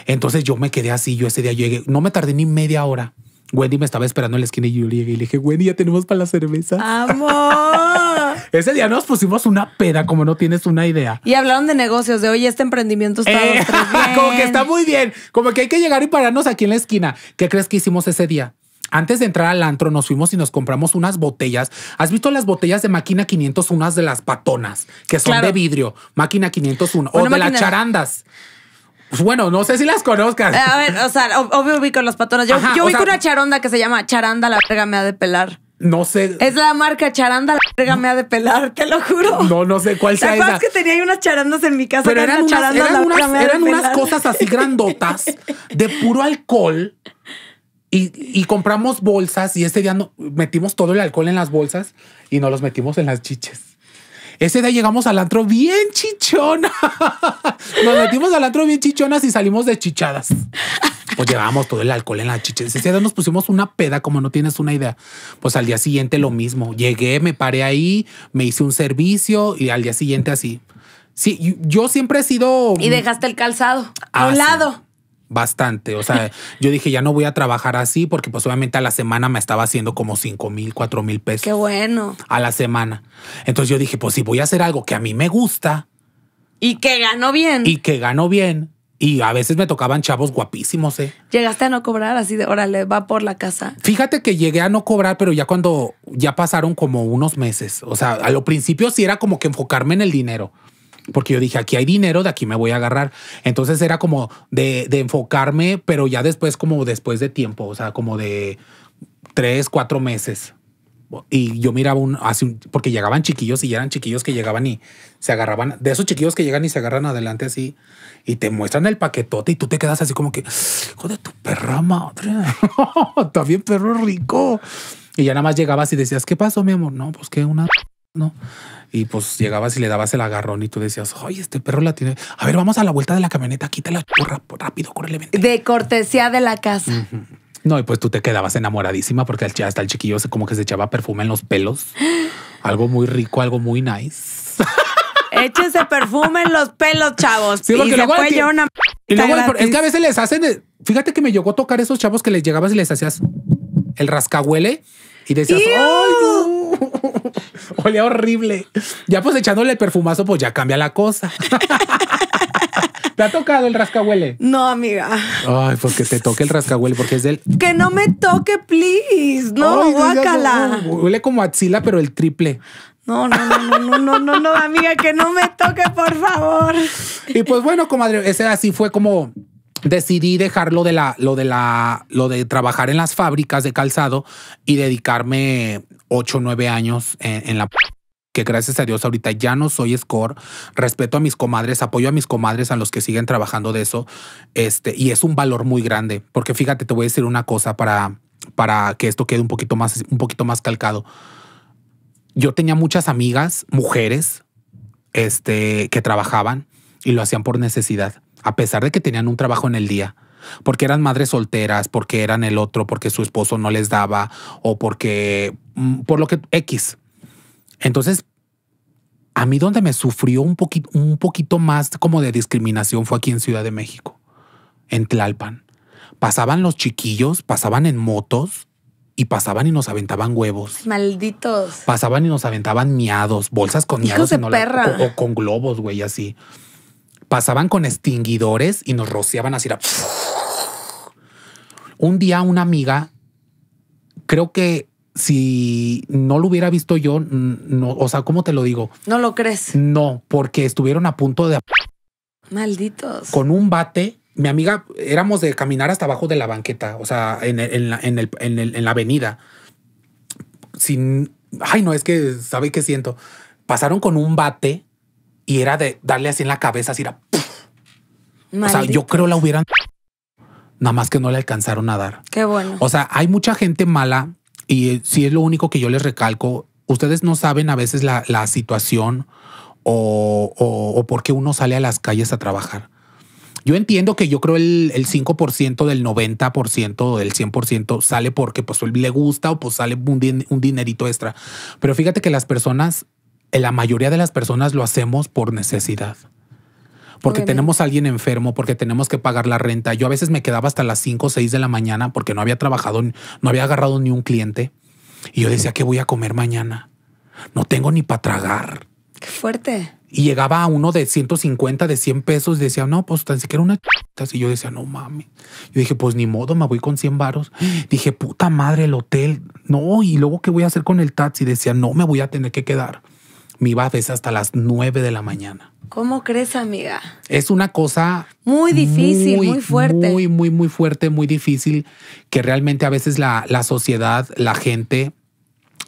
Entonces yo me quedé así, yo ese día llegué, no me tardé ni media hora. Wendy me estaba esperando en la esquina y yo llegué y le dije, Wendy, ya tenemos para la cerveza. ¡Amor! Ese día nos pusimos una pera como no tienes una idea. Y hablaron de negocios, de hoy. este emprendimiento está bien. Eh, como que está muy bien. Como que hay que llegar y pararnos aquí en la esquina. ¿Qué crees que hicimos ese día? Antes de entrar al antro nos fuimos y nos compramos unas botellas. ¿Has visto las botellas de máquina 500, unas de las patonas, que son de vidrio? Máquina 501 o de las charandas. Pues bueno, no sé si las conozcas. A ver, o sea, obvio con las patonas. Yo, vi una charonda que se llama Charanda, la verga me ha de pelar. No sé. Es la marca Charanda, la verga me ha de pelar, te lo juro. No, no sé cuál sea esa. que tenía ahí unas charandas en mi casa? Pero eran unas cosas así grandotas de puro alcohol y, compramos bolsas y ese día metimos todo el alcohol en las bolsas y no los metimos en las chiches. Ese día llegamos al antro bien chichona. Nos metimos al antro bien chichonas y salimos de chichadas. Pues llevábamos todo el alcohol en las chiches. Ese día nos pusimos una peda, como no tienes una idea. Pues al día siguiente lo mismo. Llegué, me paré ahí, me hice un servicio y al día siguiente así. Sí, yo siempre he sido. Y dejaste el calzado a ah, un lado bastante. O sea, yo dije, ya no voy a trabajar así porque pues obviamente a la semana me estaba haciendo como 5 mil, 4 mil pesos. Qué bueno. A la semana. Entonces yo dije, pues si voy a hacer algo que a mí me gusta. Y que gano bien. Y que gano bien. Y a veces me tocaban chavos guapísimos, ¿eh? Llegaste a no cobrar así de, órale, va por la casa. Fíjate que llegué a no cobrar, pero ya cuando ya pasaron como unos meses. O sea, a lo principio sí era como que enfocarme en el dinero porque yo dije, aquí hay dinero, de aquí me voy a agarrar. Entonces era como de, enfocarme, pero ya después, como después de tiempo, o sea, como de tres, cuatro meses. Y yo miraba un, porque llegaban chiquillos y eran chiquillos que llegaban y se agarraban, de esos chiquillos que llegan y se agarran adelante así y te muestran el paquetote y tú te quedas así como que, hijo de tu perra madre, también perro rico. Y ya nada más llegabas y decías, ¿qué pasó, mi amor? No, pues que una ¿no? Y pues llegabas y le dabas el agarrón y tú decías, ay, este perro la tiene. A ver, vamos a la vuelta de la camioneta, quítala churra, rápido, córrele. Vente. De cortesía de la casa. No, y pues tú te quedabas enamoradísima porque hasta el chiquillo se como que se echaba perfume en los pelos. Algo muy rico, algo muy nice. Échense perfume en los pelos, chavos. y luego es que a veces les hacen... Eh, fíjate que me llegó a tocar esos chavos que les llegabas y les hacías el rascahuele y decías, ¡ay, Ole horrible. Ya pues echándole el perfumazo, pues ya cambia la cosa. ¿Te ha tocado el rascahuele? No, amiga. Ay, pues que te toque el rascahuele, porque es del. Que no me toque, please. No, guácala. huele como axila, pero el triple. No, no, no, no, no, no, no, amiga, que no me toque, por favor. Y pues bueno, comadre, ese así fue como decidí dejar de la, lo de la, lo de trabajar en las fábricas de calzado y dedicarme 8 nueve años en, la que gracias a Dios ahorita ya no soy score, respeto a mis comadres, apoyo a mis comadres, a los que siguen trabajando de eso, este, y es un valor muy grande, porque fíjate, te voy a decir una cosa para, para que esto quede un poquito, más, un poquito más calcado. Yo tenía muchas amigas, mujeres, este, que trabajaban y lo hacían por necesidad, a pesar de que tenían un trabajo en el día porque eran madres solteras, porque eran el otro, porque su esposo no les daba o porque Mm, por lo que X. Entonces, a mí donde me sufrió un poquito, más como de discriminación fue aquí en Ciudad de México, en Tlalpan. Pasaban los chiquillos, pasaban en motos y pasaban y nos aventaban huevos. Malditos. Pasaban y nos aventaban miados, bolsas con miados. o, con globos, güey, así. Pasaban con extinguidores y nos rociaban así. Un día una amiga, creo que si no lo hubiera visto yo, no, o sea, ¿cómo te lo digo? No lo crees. No, porque estuvieron a punto de... Malditos. Con un bate, mi amiga, éramos de caminar hasta abajo de la banqueta, o sea, en, en, la, avenida. Sin... Ay, no, es que, ¿sabe qué siento? Pasaron con un bate y era de darle así en la cabeza, así era... O sea, yo creo la hubieran... Nada más que no le alcanzaron a dar. Qué bueno. O sea, hay mucha gente mala y eh, si es lo único que yo les recalco, ustedes no saben a veces la, la situación o, o, por qué uno sale a las calles a trabajar. Yo entiendo que yo creo el, el 5% del 90% del 100% sale porque pues le gusta o pues sale un, un dinerito extra. Pero fíjate que las personas, eh, la mayoría de las personas lo hacemos por necesidad porque tenemos a alguien enfermo, porque tenemos que pagar la renta. Yo a veces me quedaba hasta las cinco o 6 de la mañana porque no había trabajado, no había agarrado ni un cliente. Y yo decía, ¿qué voy a comer mañana? No tengo ni para tragar. Qué fuerte. Y llegaba a uno de 150, de 100 pesos y decía, no, pues tan siquiera una Y yo decía, no mames. Yo dije, pues ni modo, me voy con 100 varos. Dije, puta madre, el hotel. No, y luego, ¿qué voy a hacer con el taxi? Decía, no, me voy a tener que quedar mi BAF es hasta las 9 de la mañana. ¿Cómo crees, amiga? Es una cosa... Muy difícil, muy, fuerte. Muy, muy, muy fuerte, muy difícil, que realmente a veces la, la sociedad, la gente,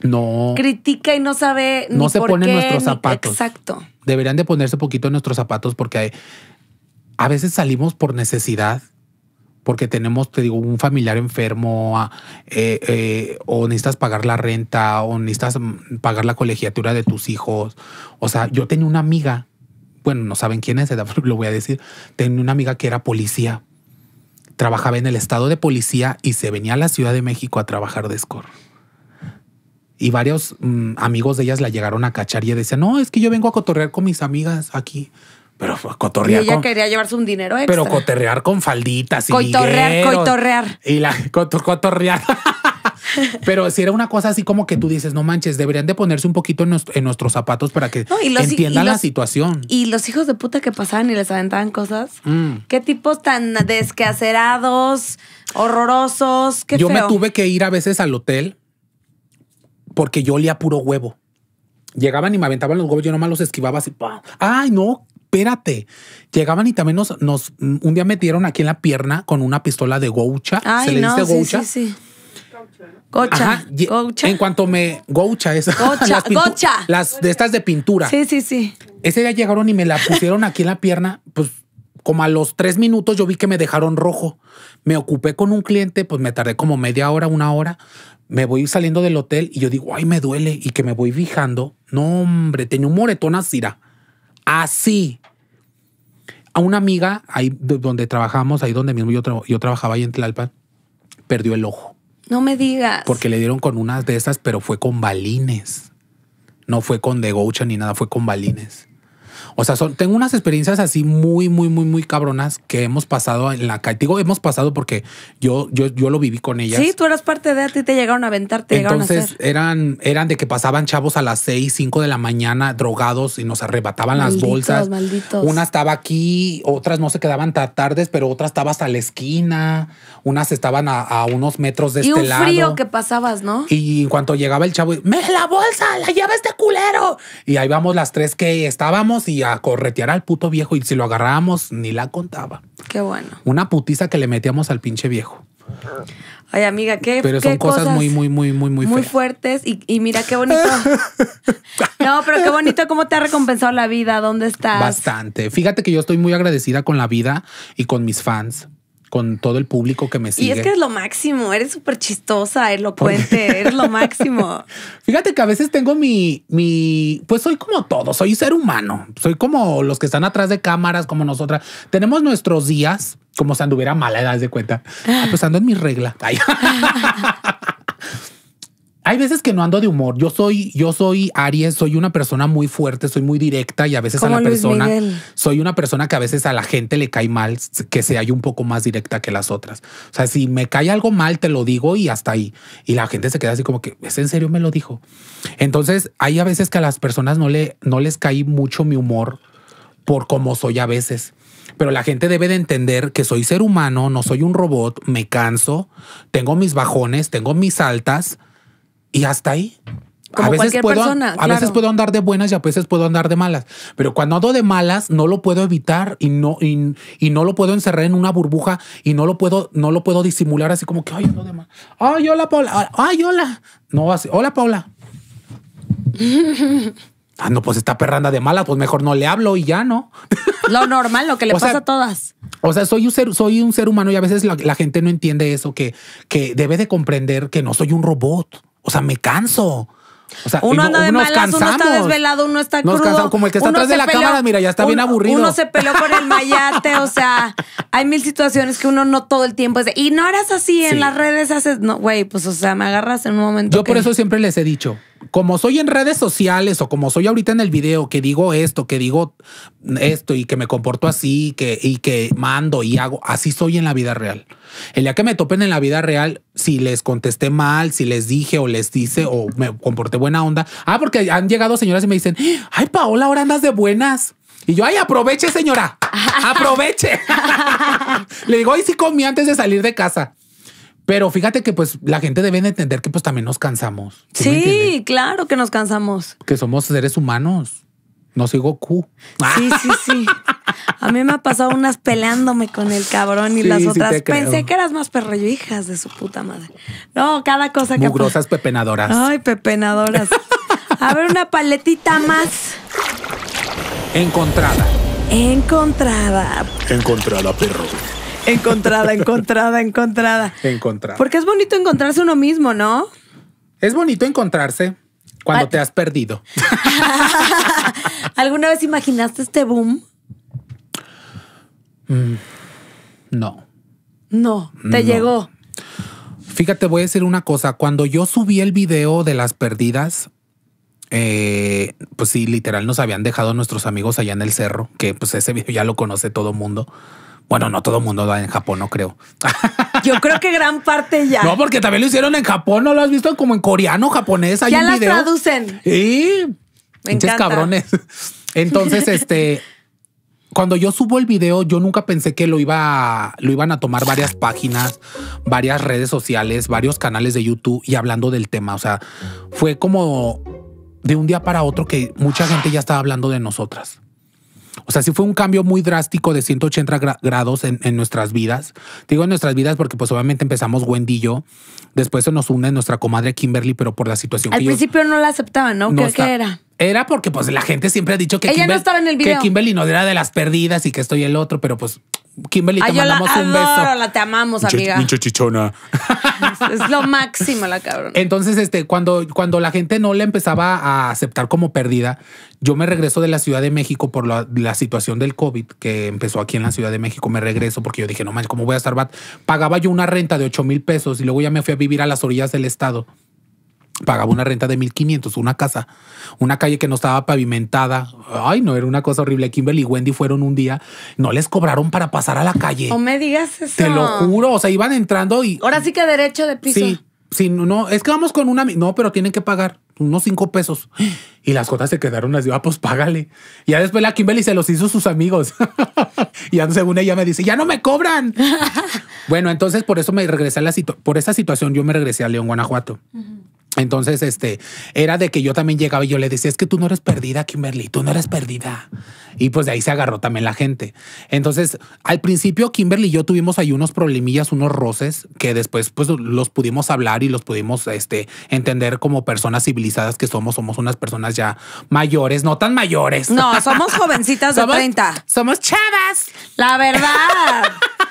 no... Critica y no sabe... No se ponen nuestros zapatos. Exacto. Deberían de ponerse poquito en nuestros zapatos porque a veces salimos por necesidad porque tenemos, te digo, un familiar enfermo, ah, eh, eh, o necesitas pagar la renta, o necesitas mm, pagar la colegiatura de tus hijos. O sea, yo tenía una amiga, bueno, no saben quién es, lo voy a decir, tenía una amiga que era policía, trabajaba en el estado de policía y se venía a la Ciudad de México a trabajar de score. Y varios mm, amigos de ellas la llegaron a cachar y decían, no, es que yo vengo a cotorrear con mis amigas aquí pero cotorrear. Y ella quería llevarse un dinero extra. Pero cotorrear con falditas y Coitorrear, coitorrear. Y la cotorrear. pero si era una cosa así como que tú dices, no manches, deberían de ponerse un poquito en, nuestros zapatos para que entienda entiendan la situación. Y los hijos de puta que pasaban y les aventaban cosas. Mm. Qué tipos tan desquacerados, horrorosos, qué Yo me tuve que ir a veces al hotel porque yo olía puro huevo. Llegaban y me aventaban los huevos, yo nomás los esquivaba así. ¡Ay, no! espérate. Llegaban y también nos, mm, un día metieron aquí en la pierna con una pistola de goucha. Ay, se no, goucha. Sí, sí. En cuanto me. Gocha, esa. Goucha, las Las de estas de pintura. Sí, sí, sí. Ese día llegaron y me la pusieron aquí en la pierna. Pues como a los tres minutos yo vi que me dejaron rojo. Me ocupé con un cliente, pues me tardé como media hora, una hora. Me voy saliendo del hotel y yo digo, ay, me duele. Y que me voy fijando. No, hombre, tenía un moretón así. Así. A una amiga, ahí donde trabajamos, ahí donde mismo yo, yo trabajaba ahí en Tlalpan, perdió el ojo. No me digas. Porque le dieron con unas de esas, pero fue con balines. No fue con de gocha ni nada, fue con balines. O sea, son, tengo unas experiencias así muy, muy, muy, muy cabronas que hemos pasado en la calle. Digo, hemos pasado porque yo, yo, yo lo viví con ella Sí, tú eras parte de a ti, te llegaron a aventar, te Entonces, llegaron a hacer. eran, eran de que pasaban chavos a las seis, 5 de la mañana drogados y nos arrebataban las bolsas. Malditos. Una estaba aquí, otras no se quedaban tan tardes, pero otras estaban a la esquina, unas estaban a, unos metros de y este un frío que pasabas, ¿no? Y en cuanto llegaba el chavo, ¡me la bolsa! ¡La lleva este culero! Y ahí vamos las tres que estábamos y corretear al puto viejo y si lo agarrábamos ni la contaba. Qué bueno. Una putiza que le metíamos al pinche viejo. Ay, amiga, qué. Pero son cosas, muy, muy, muy, muy, muy Muy fuertes. Y, y, mira qué bonito. no, pero qué bonito cómo te ha recompensado la vida. ¿Dónde estás? Bastante. Fíjate que yo estoy muy agradecida con la vida y con mis fans con todo el público que me sigue. Y es que es lo máximo, eres súper chistosa, elocuente, eres lo máximo. Fíjate que a veces tengo mi, mi, pues soy como todo, soy ser humano, soy como los que están atrás de cámaras, como nosotras. Tenemos nuestros días, como si anduviera mala edad de cuenta, ah, pues ando en mi regla. hay veces que no ando de humor. Yo soy, yo soy Aries, soy una persona muy fuerte, soy muy directa y a veces a la persona soy una persona que a veces a la gente le cae mal que se haya un poco más directa que las otras. O sea, si me cae algo mal, te lo digo y hasta ahí. Y la gente se queda así como que es en serio me lo dijo. Entonces, hay a veces que a las personas no le, no les cae mucho mi humor por cómo soy a veces. Pero la gente debe de entender que soy ser humano, no soy un robot, me canso, tengo mis bajones, tengo mis altas y hasta ahí. a veces, puedo, a veces puedo andar de buenas y a veces puedo andar de malas, pero cuando ando de malas no lo puedo evitar y no, y, no lo puedo encerrar en una burbuja y no lo puedo, no lo puedo disimular así como que, ay, ando de malas. Ay, hola, Paula. Ah, ay, hola. No, así, hola, Paula. ah, no, pues esta perranda de malas, pues mejor no le hablo y ya, ¿no? lo normal, lo que le pasa a todas. O sea, soy un ser, soy un ser humano y a veces la, gente no entiende eso, que, que debe de comprender que no soy un robot. O sea, me canso. uno anda de malas, uno está desvelado, uno está crudo. como el que está atrás de la cámara, mira, ya está bien aburrido. Uno se peleó con el mayate, o sea, hay mil situaciones que uno no todo el tiempo y no eras así, en las redes haces, no, güey, pues o sea, me agarras en un momento. Yo por eso siempre les he dicho, como soy en redes sociales o como soy ahorita en el video, que digo esto, que digo esto y que me comporto así que, y que mando y hago, así soy en la vida real. El día que me topen en la vida real, si les contesté mal, si les dije o les dice o me comporté buena onda. Ah, porque han llegado señoras y me dicen, ay Paola, ahora andas de buenas. Y yo, ay, aproveche señora, aproveche. Le digo, ay, sí comí antes de salir de casa. Pero fíjate que pues la gente debe entender que pues también nos cansamos. Sí, claro que nos cansamos. Que somos seres humanos. No sigo Q. Sí, sí, sí. A mí me ha pasado unas pelándome con el cabrón y las otras. Pensé que eras más Yo, hijas de su puta madre. No, cada cosa que. Mugrosas pepenadoras. Ay, pepenadoras. A ver, una paletita más. Encontrada. Encontrada. Encontrada, perro. Encontrada, encontrada, encontrada. Encontrada. Porque es bonito encontrarse uno mismo, ¿no? Es bonito encontrarse cuando ah. te has perdido. ¿Alguna vez imaginaste este boom? Mm, no. No, te llegó. Fíjate, voy a decir una cosa. Cuando yo subí el video de las perdidas, eh, pues sí, literal nos habían dejado nuestros amigos allá en el cerro, que pues ese video ya lo conoce todo mundo. Bueno, no todo el mundo va en Japón, no creo. Yo creo que gran parte ya. No, porque también lo hicieron en Japón, ¿no lo has visto? Como en coreano, japonés. Hay ya lo las traducen. Sí. Me cabrones. Entonces, este, cuando yo subo el video, yo nunca pensé que lo iba lo iban a tomar varias páginas, varias redes sociales, varios canales de YouTube y hablando del tema. O sea, fue como de un día para otro que mucha gente ya estaba hablando de nosotras. O sea, sí fue un cambio muy drástico de 180 grados en, nuestras vidas. Digo en nuestras vidas porque pues obviamente empezamos Wendy y yo. Después se nos une nuestra comadre Kimberly, pero por la situación Al principio no la aceptaban, ¿no? ¿Qué, no qué qué era? Era porque pues la gente siempre ha dicho que, el Kimberly no era de las perdidas y que estoy el otro, pero pues Kimberly ah, te la un adoro, Ahora la te amamos, amiga. chichona. Es, lo máximo la cabrón. Entonces, este, cuando, cuando la gente no le empezaba a aceptar como perdida, yo me regreso de la Ciudad de México por la, situación del COVID que empezó aquí en la Ciudad de México. Me regreso porque yo dije, no manches, ¿cómo voy a estar? Pagaba yo una renta de 8 mil pesos y luego ya me fui a vivir a las orillas del estado pagaba una renta de 1500, una casa, una calle que no estaba pavimentada. Ay, no, era una cosa horrible. Kimberly y Wendy fueron un día, no les cobraron para pasar a la calle. No me digas eso. Te lo juro, o sea, iban entrando y Ahora sí que derecho de piso. Sí. Sí, no, es que vamos con una, no, pero tienen que pagar unos cinco pesos. Y las cosas se quedaron así, ah, pues págale. Y ya después la Kimberly se los hizo sus amigos. y según ella me dice, ya no me cobran. bueno, entonces por eso me regresé a la situación, por esa situación yo me regresé a León, Guanajuato. Entonces, este, era de que yo también llegaba y yo le decía, es que tú no eres perdida, Kimberly, tú no eres perdida. Y pues de ahí se agarró también la gente. Entonces, al principio Kimberly y yo tuvimos ahí unos problemillas, unos roces, que después pues los pudimos hablar y los pudimos este, entender como personas civilizadas que somos. Somos unas personas ya mayores, no tan mayores. No, somos jovencitas de somos, 30. Somos chavas. La verdad.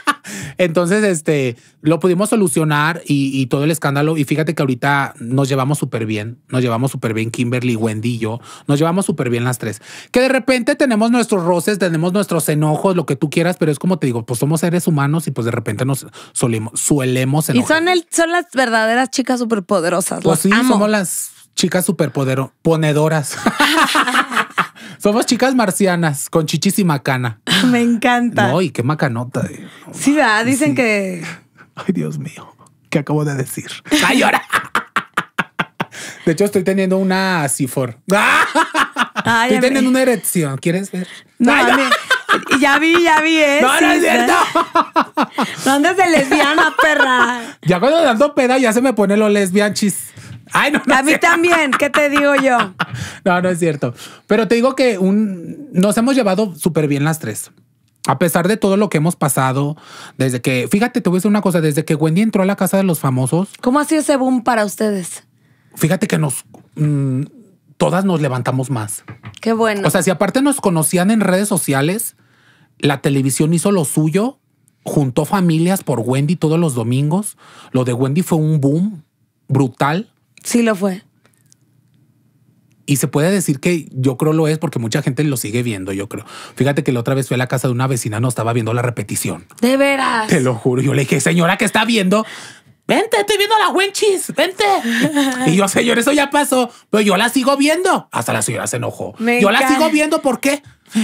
Entonces, este, lo pudimos solucionar y, todo el escándalo. Y fíjate que ahorita nos llevamos súper bien. Nos llevamos súper bien Kimberly, Wendy y yo. Nos llevamos súper bien las tres. Que de repente tenemos nuestros roces, tenemos nuestros enojos, lo que tú quieras, pero es como te digo, pues somos seres humanos y pues de repente nos solemos, suelemos enojar. Y son, son las verdaderas chicas superpoderosas. Pues sí, somos las chicas ponedoras Somos chicas marcianas con chichis y macana. Me encanta. Ay, qué macanota. Eh. sí, ¿verdad? dicen que. Ay, Dios mío, ¿qué acabo de decir? ¡Ay, ahora! De hecho, estoy teniendo una cifor. estoy teniendo una erección. ¿Quieres ver? No, Ya vi, ya vi, ¿eh? No, no es cierto. ¿Dónde se lesbiana, perra? Ya cuando dando peda ya se me pone lo lesbianchis a mí también, ¿qué te digo yo? No, no es cierto. Pero te digo que un, nos hemos llevado súper bien las tres. A pesar de todo lo que hemos pasado, desde que, fíjate, te voy a decir una cosa, desde que Wendy entró a la casa de los famosos. ¿Cómo ha sido ese boom para ustedes? Fíjate que nos, mm, todas nos levantamos más. Qué bueno. O sea, si aparte nos conocían en redes sociales, la televisión hizo lo suyo, juntó familias por Wendy todos los domingos. Lo de Wendy fue un boom brutal Sí lo fue. Y se puede decir que yo creo lo es porque mucha gente lo sigue viendo, yo creo. Fíjate que la otra vez fui a la casa de una vecina, no estaba viendo la repetición. De veras. Te lo juro. Yo le dije, señora, que está viendo? Vente, estoy viendo la Wenchis, vente. y yo, señor, eso ya pasó, pero yo la sigo viendo. Hasta la señora se enojó. yo la sigo viendo, ¿por qué?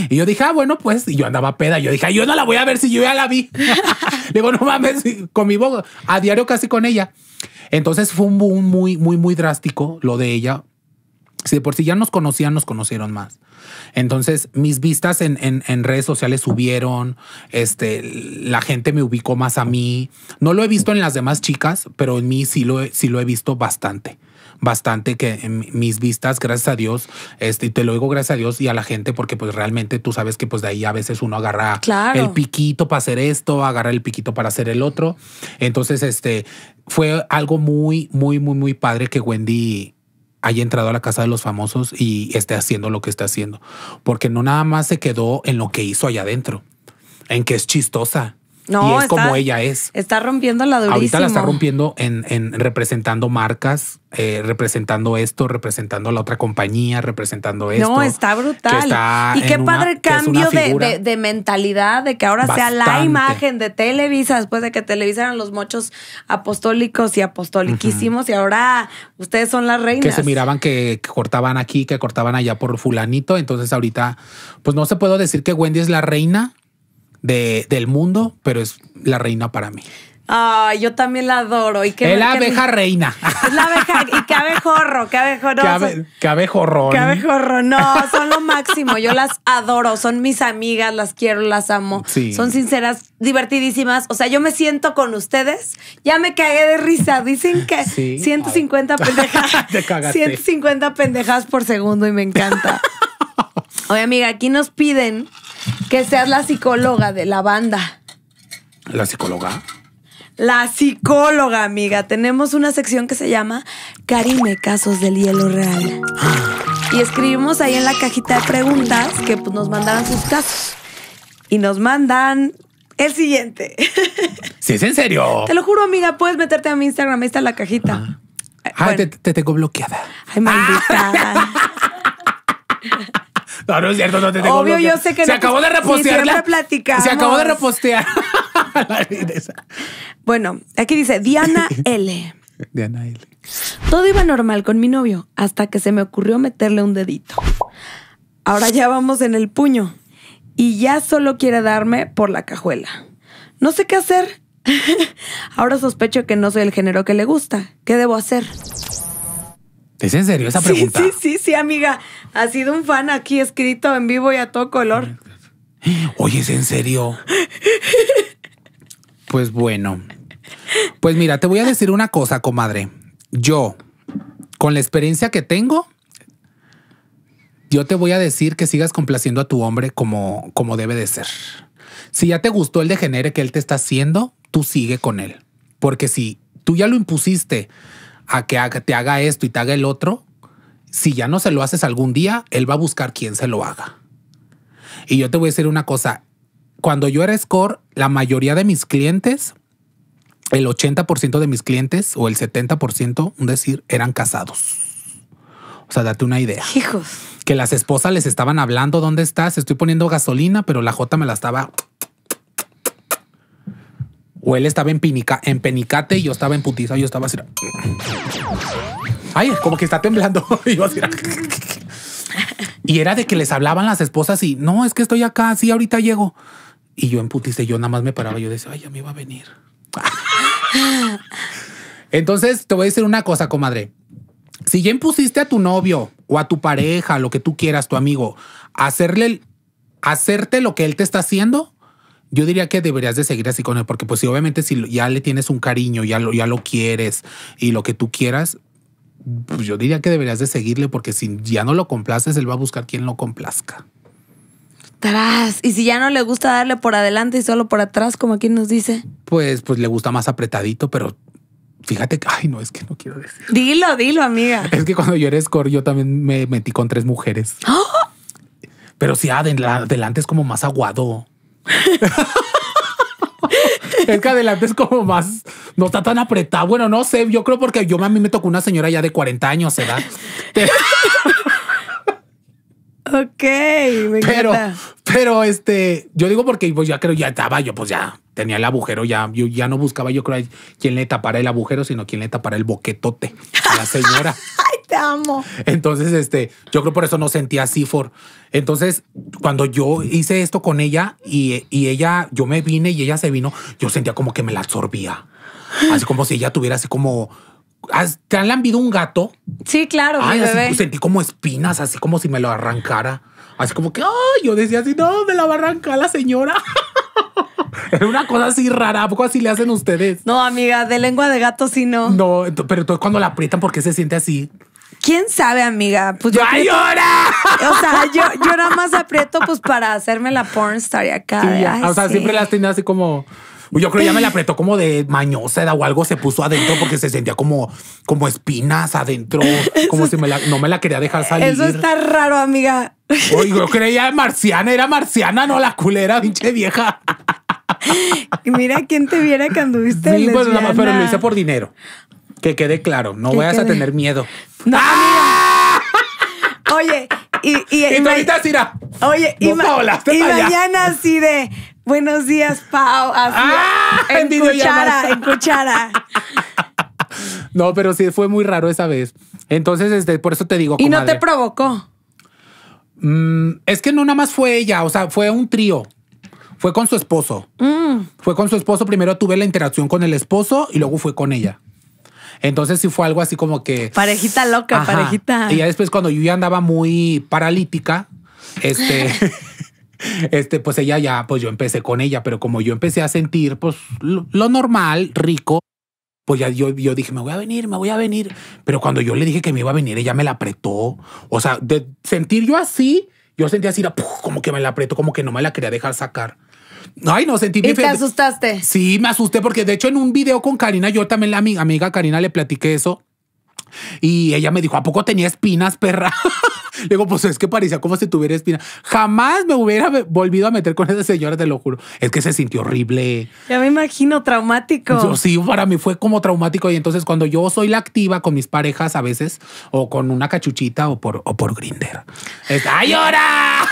Y yo dije, ah, bueno, pues, y yo andaba peda. Yo dije, yo no la voy a ver si yo ya la vi. Le Digo, no mames, con mi voz a diario casi con ella. Entonces fue un boom muy, muy, muy drástico lo de ella. Si de por si ya nos conocían, nos conocieron más. Entonces, mis vistas en, en, redes sociales subieron, este, la gente me ubicó más a mí. No lo he visto en las demás chicas, pero en mí sí lo, sí lo he visto bastante bastante que en mis vistas, gracias a Dios, este, te lo digo gracias a Dios y a la gente, porque pues realmente tú sabes que pues de ahí a veces uno agarra el piquito para hacer esto, agarra el piquito para hacer el otro. Entonces, este, fue algo muy, muy, muy, muy padre que Wendy haya entrado a la casa de los famosos y esté haciendo lo que está haciendo, porque no nada más se quedó en lo que hizo allá adentro, en que es chistosa, no, y es como ella es. Está rompiendo la durísimo. Ahorita la está rompiendo en, representando marcas, eh, representando esto, representando a la otra compañía, representando esto. No, está brutal. y qué padre cambio de, mentalidad, de que ahora sea la imagen de Televisa, después de que Televisa eran los mochos apostólicos y apostoliquísimos, y ahora ustedes son las reinas. Que se miraban que, que cortaban aquí, que cortaban allá por fulanito. Entonces ahorita, pues no se puedo decir que Wendy es la reina, del mundo, pero es la reina para mí. Ay, yo también la adoro. Y que, es la abeja reina. Es la abeja. Y cabe abejorro, cabe abejorro. Cabe No, son lo máximo. Yo las adoro. Son mis amigas, las quiero, las amo. Son sinceras, divertidísimas. O sea, yo me siento con ustedes. Ya me cagué de risa. Dicen que 150 pendejas. 150 pendejas por segundo y me encanta. Oye, amiga, aquí nos piden que seas la psicóloga de la banda. ¿La psicóloga? La psicóloga, amiga. Tenemos una sección que se llama Karime Casos del Hielo Real. Ah. Y escribimos ahí en la cajita de preguntas que pues, nos mandaran sus casos. Y nos mandan el siguiente. ¿Sí es en serio? Te lo juro, amiga. Puedes meterte a mi Instagram. Ahí está la cajita. Ah. Ay, te, tengo bloqueada. Ay, maldita. No, es cierto, no te tengo Obvio, sé que pues, se Acabó de repostear. se acabó de repostear. bueno, aquí dice Diana L. Diana L. Todo iba normal con mi novio hasta que se me ocurrió meterle un dedito. Ahora ya vamos en el puño y ya solo quiere darme por la cajuela. No sé qué hacer. Ahora sospecho que no soy el género que le gusta. ¿Qué debo hacer? ¿Es en serio esa pregunta? Sí, sí, sí, amiga. Ha sido un fan aquí escrito en vivo y a todo color. Oye, ¿es en serio? Pues bueno. Pues mira, te voy a decir una cosa, comadre. Yo, con la experiencia que tengo, yo te voy a decir que sigas complaciendo a tu hombre como, como debe de ser. Si ya te gustó el degenere que él te está haciendo, tú sigue con él. Porque si tú ya lo impusiste a que te haga esto y te haga el otro, si ya no se lo haces algún día, él va a buscar quién se lo haga. Y yo te voy a decir una cosa, cuando yo era score, la mayoría de mis clientes, el 80% de mis clientes o el 70%, un decir, eran casados. O sea, date una idea. Hijos. Que las esposas les estaban hablando, ¿dónde estás? Estoy poniendo gasolina, pero la J me la estaba o él estaba en, pinica, en penicate y yo estaba en putiza, yo estaba así. Ay, como que está temblando. y yo así. Y era de que les hablaban las esposas y no, es que estoy acá, sí, ahorita llego. Y yo en putiza, yo nada más me paraba, yo decía, ay, ya me iba a venir. Entonces, te voy a decir una cosa, comadre. Si ya impusiste a tu novio o a tu pareja, lo que tú quieras, tu amigo, hacerle, hacerte lo que él te está haciendo, yo diría que deberías de seguir así con él, porque pues si obviamente si ya le tienes un cariño, ya lo, ya lo quieres y lo que tú quieras, pues yo diría que deberías de seguirle, porque si ya no lo complaces, él va a buscar quien lo complazca. Y si ya no le gusta darle por adelante y solo por atrás, como aquí nos dice. Pues, pues le gusta más apretadito, pero fíjate que, ay, no, es que no quiero decir. Dilo, dilo, amiga. Es que cuando yo era score, yo también me metí con tres mujeres. Pero sí, ah, adelante es como más aguado. es que adelante es como más, no está tan apretado. Bueno, no sé, yo creo porque yo a mí me tocó una señora ya de 40 años, ¿verdad? ok, pero, pero este, yo digo porque pues ya creo, ya estaba, yo pues ya tenía el agujero, ya, yo ya no buscaba, yo creo, quién le tapara el agujero, sino quien le tapara el boquetote a la señora. Te amo. Entonces, este, yo creo por eso no sentía así for. Entonces, cuando yo hice esto con ella y, ella, yo me vine y ella se vino, yo sentía como que me la absorbía. Así como si ella tuviera así como, ¿Te han lambido un gato? Sí, claro. Ay, así, sentí como espinas, así como si me lo arrancara. Así como que, ay, yo decía así, no, me la va a arrancar la señora. Era una cosa así rara, ¿a poco así le hacen ustedes? No, amiga, de lengua de gato sí no. No, pero entonces cuando la aprietan, ¿por qué se siente así? ¿Quién sabe, amiga? Pues yo llora! O sea, yo, nada más aprieto pues para hacerme la porn y acá. o sea, siempre las tenía así como... Yo creo que ya me la apretó como de mañosa o algo, se puso adentro porque se sentía como, como espinas adentro, como si no me la quería dejar salir. Eso está raro, amiga. Oye, yo creía marciana, era marciana, no la culera, pinche vieja. Mira quién te viera que anduviste. Sí, pues nada más, pero lo hice por dinero. Que quede claro, no vayas a tener miedo. ¡Ah! Oye, y, y, Oye, y, mañana así de buenos días, Pau. Así ¡Ah! en, cuchara, en No, pero sí fue muy raro esa vez. Entonces, este, por eso te digo. ¿Y no te provocó? Mm, es que no nada más fue ella, o sea, fue un trío. Fue con su esposo. Mm. Fue con su esposo. Primero tuve la interacción con el esposo y luego fue con ella. Entonces sí fue algo así como que... Parejita loca, parejita. Y ya después cuando yo ya andaba muy paralítica, este... este, pues ella ya, pues yo empecé con ella, pero como yo empecé a sentir, pues lo, normal, rico, pues ya yo, yo, dije, me voy a venir, me voy a venir. Pero cuando yo le dije que me iba a venir, ella me la apretó. O sea, de sentir yo así, yo sentía así, como que me la apretó, como que no me la quería dejar sacar. Ay, no, sentí ¿Y te asustaste? Sí, me asusté porque de hecho en un video con Karina, yo también la amiga, amiga Karina le platiqué eso. Y ella me dijo, ¿a poco tenía espinas, perra? Le digo, pues es que parecía como si tuviera espina. Jamás me hubiera volvido a meter con esa señora, te lo juro. Es que se sintió horrible. Ya me imagino, traumático. Yo, sí, para mí fue como traumático. Y entonces cuando yo soy la activa con mis parejas a veces, o con una cachuchita o por, o por grinder. ¡Ay, hora!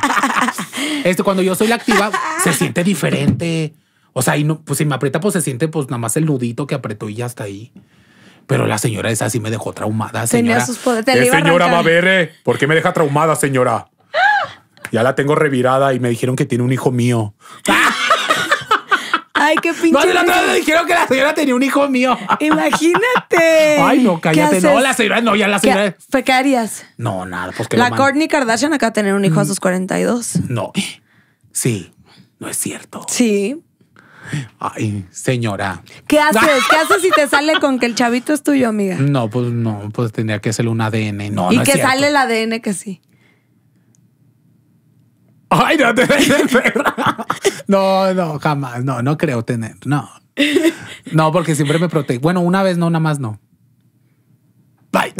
este, cuando yo soy la activa, se siente diferente. O sea, y no, pues si me aprieta, pues se siente pues nada más el nudito que apretó y ya está ahí. Pero la señora esa sí me dejó traumada, señora. Tenía sus poderes. señora a eh? ¿por qué me deja traumada, señora? Ya la tengo revirada y me dijeron que tiene un hijo mío. Ay, qué pinche. No, la otra me dijeron que la señora tenía un hijo mío. Imagínate. Ay, no, cállate. No, la señora, no, ya la señora. ¿Qué, No, nada, pues que La Kourtney Kardashian acaba de tener un hijo a mm. sus 42. No. Sí, no es cierto. Sí. Ay, señora. ¿Qué haces? ¿Qué haces si te sale con que el chavito es tuyo, amiga? No, pues no, pues tendría que hacerle un ADN. No, y que sale el ADN que sí. Ay, no te No, no, jamás. No, no creo tener. No. No, porque siempre me protege. Bueno, una vez no, nada más no. Bye.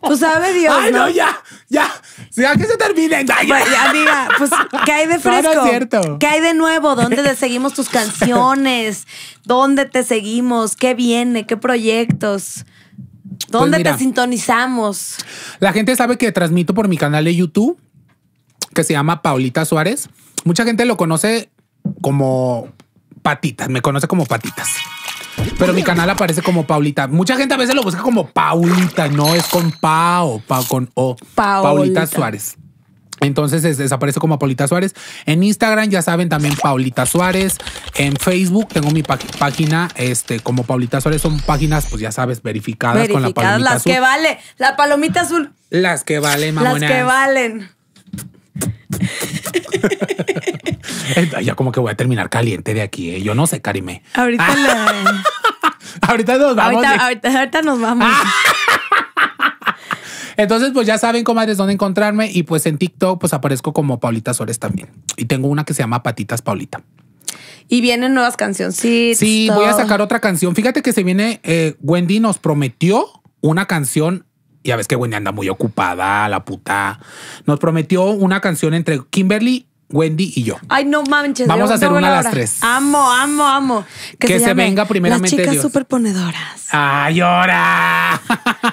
Pues sabe Dios. Ay, no ya, ya. ¿a que se terminen. Ya, pues, amiga, pues, ¿qué hay de fresco? ¿Qué hay de nuevo? ¿Dónde te seguimos tus canciones? ¿Dónde te seguimos? ¿Qué viene? ¿Qué proyectos? Pues ¿Dónde te sintonizamos? La gente sabe que transmito por mi canal de YouTube, que se llama Paulita Suárez. Mucha gente lo conoce como Patitas, me conoce como Patitas. Pero mi canal aparece como Paulita. Mucha gente a veces lo busca como Paulita, no es con Pao, pa, con O. Paulita Suárez. Entonces desaparece como Paulita Suárez. En Instagram ya saben también Paulita Suárez. En Facebook tengo mi página este, como Paulita Suárez. Son páginas, pues ya sabes, verificadas, con la palomita las azul. Las que vale, la palomita azul. Las que valen, Las que valen. ya como que voy a terminar caliente de aquí. Eh. Yo no sé, Karime. Ahorita ah. nos vamos. Ahorita, nos vamos. Ah. Entonces, pues ya saben, cómo comadres, dónde encontrarme. Y pues en TikTok, pues aparezco como Paulita Suárez también. Y tengo una que se llama Patitas Paulita. Y vienen nuevas canciones Sí, voy a sacar otra canción. Fíjate que se viene, eh, Wendy nos prometió una canción ya ves que Wendy anda muy ocupada, la puta. Nos prometió una canción entre Kimberly Wendy y yo. Ay, no manches. Vamos a hacer una de las tres. Amo, amo, amo. Que, se, venga primeramente. Las chicas superponedoras. ¡Ay, llora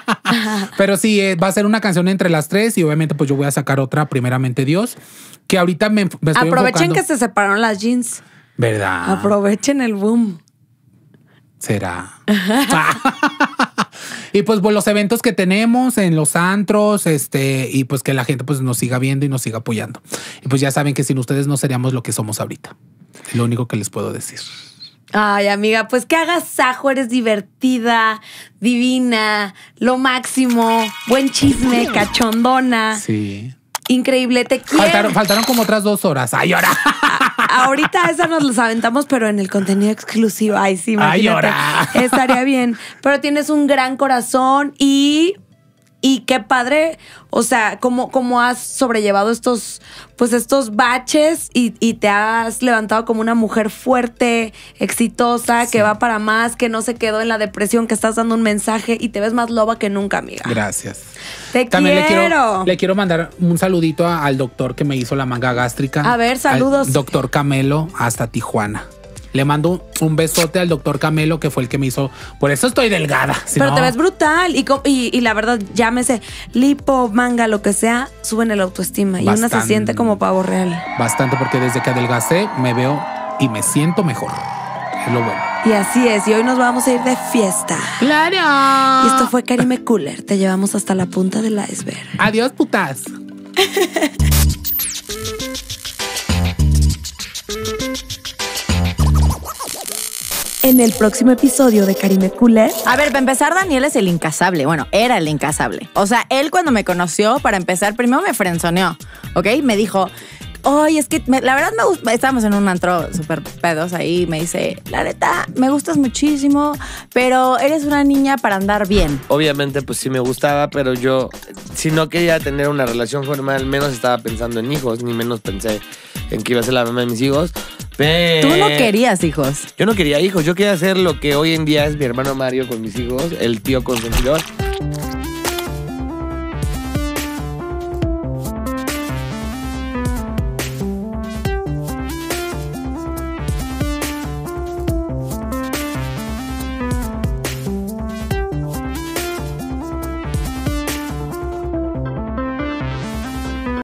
Pero sí, eh, va a ser una canción entre las tres y obviamente pues yo voy a sacar otra, primeramente Dios, que ahorita me, Aprovechen que se separaron las jeans. ¿Verdad? Aprovechen el boom. Será. Y pues, pues, los eventos que tenemos en los antros, este, y pues que la gente pues nos siga viendo y nos siga apoyando. Y pues ya saben que sin ustedes no seríamos lo que somos ahorita. lo único que les puedo decir. Ay, amiga, pues que hagas sajo, eres divertida, divina, lo máximo, buen chisme, cachondona. Sí. Increíble, te quiero. Faltaron, como otras dos horas. Ay, ahora. Ahorita esa nos las aventamos, pero en el contenido exclusivo. Ay, sí, Ay, ahora. Estaría bien. Pero tienes un gran corazón y y qué padre, o sea, cómo, cómo has sobrellevado estos, pues estos baches y, te has levantado como una mujer fuerte, exitosa, que va para más, que no se quedó en la depresión, que estás dando un mensaje y te ves más loba que nunca, amiga. Gracias. Te quiero. Le quiero, mandar un saludito al doctor que me hizo la manga gástrica. A ver, saludos. doctor Camelo hasta Tijuana. Le mando un besote al doctor Camelo, que fue el que me hizo. Por eso estoy delgada. Pero te ves brutal. Y, la verdad, llámese lipo, manga, lo que sea, suben el autoestima. y una se siente como pavo real. Bastante, porque desde que adelgacé me veo y me siento mejor. Y así es, y hoy nos vamos a ir de fiesta. ¡Claro! Y esto fue Karime Cooler. Te llevamos hasta la punta del iceberg. Adiós, putas. en el próximo episodio de Karime Cooler. A ver, para empezar, Daniel es el incasable. Bueno, era el incasable. O sea, él cuando me conoció, para empezar, primero me frenzoneó, ¿ok? Me dijo, Ay, es que la verdad me gusta. Estábamos en un antro súper pedos ahí. me dice, la neta, me gustas muchísimo, pero eres una niña para andar bien. Obviamente, pues sí me gustaba, pero yo, si no quería tener una relación formal, menos estaba pensando en hijos, ni menos pensé en que iba a ser la mamá de mis hijos. Pero Tú no querías hijos. Yo no quería hijos. Yo quería hacer lo que hoy en día es mi hermano Mario con mis hijos, el tío consentidor.